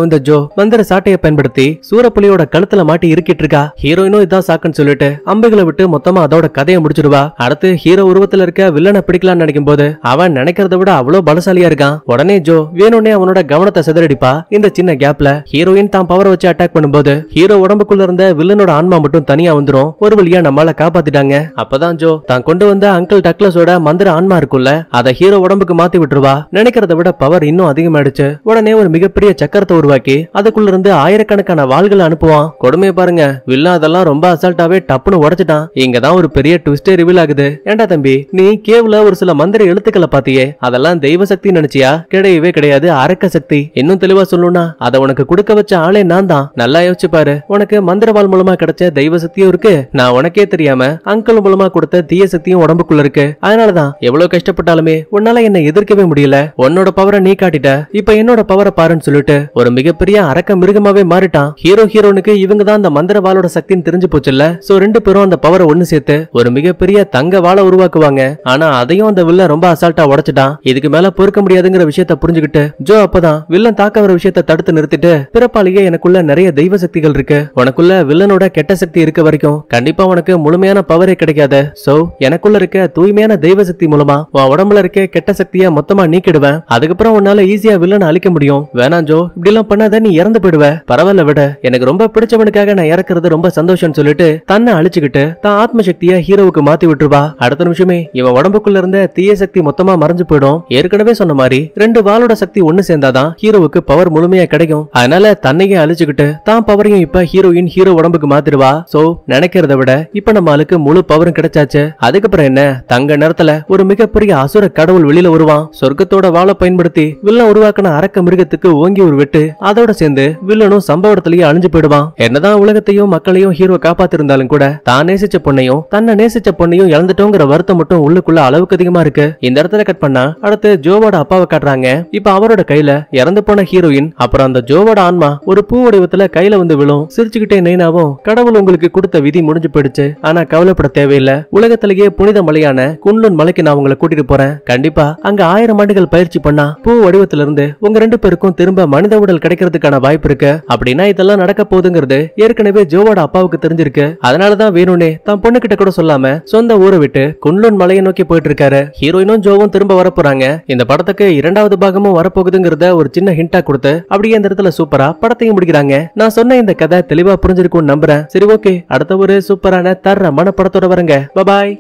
வந்த ஜோ மந்திர சாட்டையை பயன்படுத்தி சூரப்புலியோட கழுத்துல மாட்டி இருக்கிட்டு இருக்கா ஹீரோயினும் இதான் சாக்குன்னு சொல்லிட்டு அம்புகளை விட்டு மொத்தமா அதோட கதையை முடிச்சிருவா அடுத்து ஹீரோ உருவத்துல இருக்க வில்லனை பிடிக்கலாம்னு நினைக்கும் போது அவன் நினைக்கிறத விட அவ்வளவு பலசாலியா இருக்கான் உடனே ஜோ வேணும்னே அவனோட கவனத்தை சிதறடிப்பா இந்த சின்ன கேப்ல ஹீரோயின் தான் பவரை வச்சு அட்டாக் பண்ணும்போது ஹீரோ உடம்புக்குள்ள இருந்த வில்லனோட ஆன்மா மட்டும் தனியா வந்துரும் ஒரு வழியா நம்மளால காப்பாத்திட்டாங்க அப்பதான் ஜோ தான் கொண்டு வந்த அங்கிள் டக்லஸோட மந்திர ஆன்மா இருக்கும்ல அதை ஹீரோ உடம்புக்கு மாத்தி விட்டுருவா நினைக்கிறத விட பவர் இன்னும் அதிகமாயிடுச்சு உடனே ஒரு மிகப்பெரிய சக்கரத்தை உருவாக்கி அதுக்குள்ள இருந்து ஆயிரக்கணக்கான வாள்களை அனுப்புவான் கொடுமையை பாருங்க வில்லா அதெல்லாம் ரொம்ப அசால்ட்டாவே டப்புன்னு உடைச்சிட்டான் இங்கதான் ஒரு பெரிய ட்விஸ்டே ரிவீல் ஆகுது ஏண்டா தம்பி நீ கேவ்ல ஒரு சில மந்திர எழுத்துக்களை பாத்தியே அதெல்லாம் தெய்வ சக்தி நினைச்சியா கிடையவே கிடையாது அரக்க சக்தி இன்னும் தெளிவா சொல்லணும்னா அதை உனக்கு கொடுக்க வச்ச ஆளே நான் தான் நல்லா யோசிச்சு பாரு உனக்கு மந்திரவாள் மூலமா கிடைச்ச தெய்வ சக்தியும் இருக்கு நான் உனக்கே தெரியாம அங்கிள் மூலமா கொடுத்த தீய சக்தியும் உடம்புக்குள்ள போல இருக்கு அதனாலதான் எவ்வளவு கஷ்டப்பட்டாலுமே உன்னால என்ன எதிர்க்கவே முடியல உன்னோட பவரை நீ காட்டிட்ட இப்ப என்னோட பவரை பாருன்னு சொல்லிட்டு ஒரு மிகப்பெரிய அரக்க மிருகமாவே மாறிட்டான் ஹீரோ ஹீரோனுக்கு இவங்க தான் அந்த மந்திரவாளோட சக்தின்னு தெரிஞ்சு போச்சுல்ல சோ ரெண்டு பேரும் அந்த பவரை ஒன்னு சேர்த்து ஒரு மிகப்பெரிய தங்க வாழை உருவாக்குவாங்க ஆனா அதையும் அந்த வில்ல ரொம்ப அசால்ட்டா உடைச்சிட்டான் இதுக்கு மேல பொறுக்க முடியாதுங்கிற விஷயத்த புரிஞ்சுக்கிட்டு ஜோ அப்பதான் வில்லன் தாக்க வர விஷயத்த தடுத்து நிறுத்திட்டு பிறப்பாலேயே எனக்குள்ள நிறைய தெய்வ சக்திகள் இருக்கு உனக்குள்ள வில்லனோட கெட்ட சக்தி இருக்க வரைக்கும் கண்டிப்பா உனக்கு முழுமையான பவரே கிடைக்காது சோ எனக்குள்ள இருக்க தூய்மையான தெய்வ சக்தி மூலமா உன் உடம்புல இருக்க கெட்ட சக்திய மொத்தமா நீக்கிடுவேன் அதுக்கப்புறம் உன்னால ஈஸியா வில்லன் அழிக்க முடியும் வேணாம் ஜோ இப்படி எல்லாம் பண்ணாத நீ இறந்து போயிடுவ பரவாயில்ல விட எனக்கு ரொம்ப பிடிச்சவனுக்காக நான் இறக்குறது ரொம்ப சந்தோஷம் சொல்லிட்டு தன்னை அழிச்சுக்கிட்டு தான் ஆத்ம சக்திய ஹீரோவுக்கு மாத்தி விட்டுருவா அடுத்த நிமிஷமே இவன் உடம்புக்குள்ள இருந்த தீய சக்தி மொத்தமா மறைஞ்சு போயிடும் ஏற்கனவே சொன்ன மாதிரி ரெண்டு வாளோட சக்தி ஒண்ணு சேர்ந்தாதான் ஹீரோவுக்கு பவர் முழுமையா கிடைக்கும் அதனால தன்னையே அழிச்சுக்கிட்டு தான் பவரையும் இப்ப ஹீரோயின் ஹீரோ உடம்புக்கு மாத்திடுவா சோ நினைக்கிறத விட இப்ப நம்ம ஆளுக்கு முழு பவரும் கிடைச்சாச்சு அதுக்கப்புறம் என்ன தங்க நேரத்துல ஒரு மிகப்பெரிய அசுர கடவுள் வெளியில வருவான் சொர்க்கத்தோட வாழை பயன்படுத்தி வில்லன் உருவாக்கின அரக்க மிருகத்துக்கு ஓங்கி ஒரு வெட்டு அதோட சேர்ந்து வில்லனும் சம்பவ இடத்துலயே அழிஞ்சு போயிடுவான் என்னதான் உலகத்தையும் மக்களையும் ஹீரோ காப்பாத்திருந்தாலும் கூட தான் நேசிச்ச பொண்ணையும் தன்னை நேசிச்ச பொண்ணையும் இழந்துட்டோங்கிற வருத்தம் மட்டும் உள்ளுக்குள்ள அளவுக்கு அதிகமா இருக்கு இந்த இடத்துல கட் பண்ணா அடுத்து ஜோவோட அப்பாவை காட்டுறாங்க இப்ப அவரோட கையில இறந்து போன ஹீரோயின் அப்புறம் அந்த ஜோவோட ஆன்மா ஒரு பூ வடிவத்துல கையில வந்து விழும் சிரிச்சுக்கிட்டே நைனாவும் கடவுள் உங்களுக்கு கொடுத்த விதி முடிஞ்சு போயிடுச்சு ஆனா கவலைப்பட தேவையில்லை உலகத்திலேயே புனித மலையான குன்லுன் மலைக்கு நான் உங்களை கூட்டிட்டு போறேன் கண்டிப்பா அங்க ஆயிரம் ஆண்டுகள் பயிற்சி பண்ணா பூ வடிவத்துல இருந்து உங்க ரெண்டு பேருக்கும் திரும்ப மனித உடல் கிடைக்கிறதுக்கான வாய்ப்பு இருக்கு அப்படின்னா இதெல்லாம் நடக்க போகுதுங்கிறது ஏற்கனவே ஜோவோட அப்பாவுக்கு தெரிஞ்சிருக்கு அதனாலதான் வேணும்னே தான் பொண்ணு கிட்ட கூட சொல்லாம சொந்த ஊரை விட்டு குன்லுன் மலையை நோக்கி போயிட்டு இருக்காரு ஹீரோயினும் ஜோவும் திரும்ப வர போறாங்க இந்த படத்துக்கு இரண்டாவது பாகமும் வரப்போகுதுங்கிறத ஒரு சின்ன ஹிண்டா கொடுத்து அப்படியே இந்த இடத்துல சூப்பரா படத்தையும் முடிக்கிறாங்க நான் சொன்ன இந்த கதை தெளிவா புரிஞ்சிருக்கும்னு நம்புறேன் சரி ஓகே அடுத்த ஒரு சூப்பரான தர்றமான படத்தோட வரங்க பாய்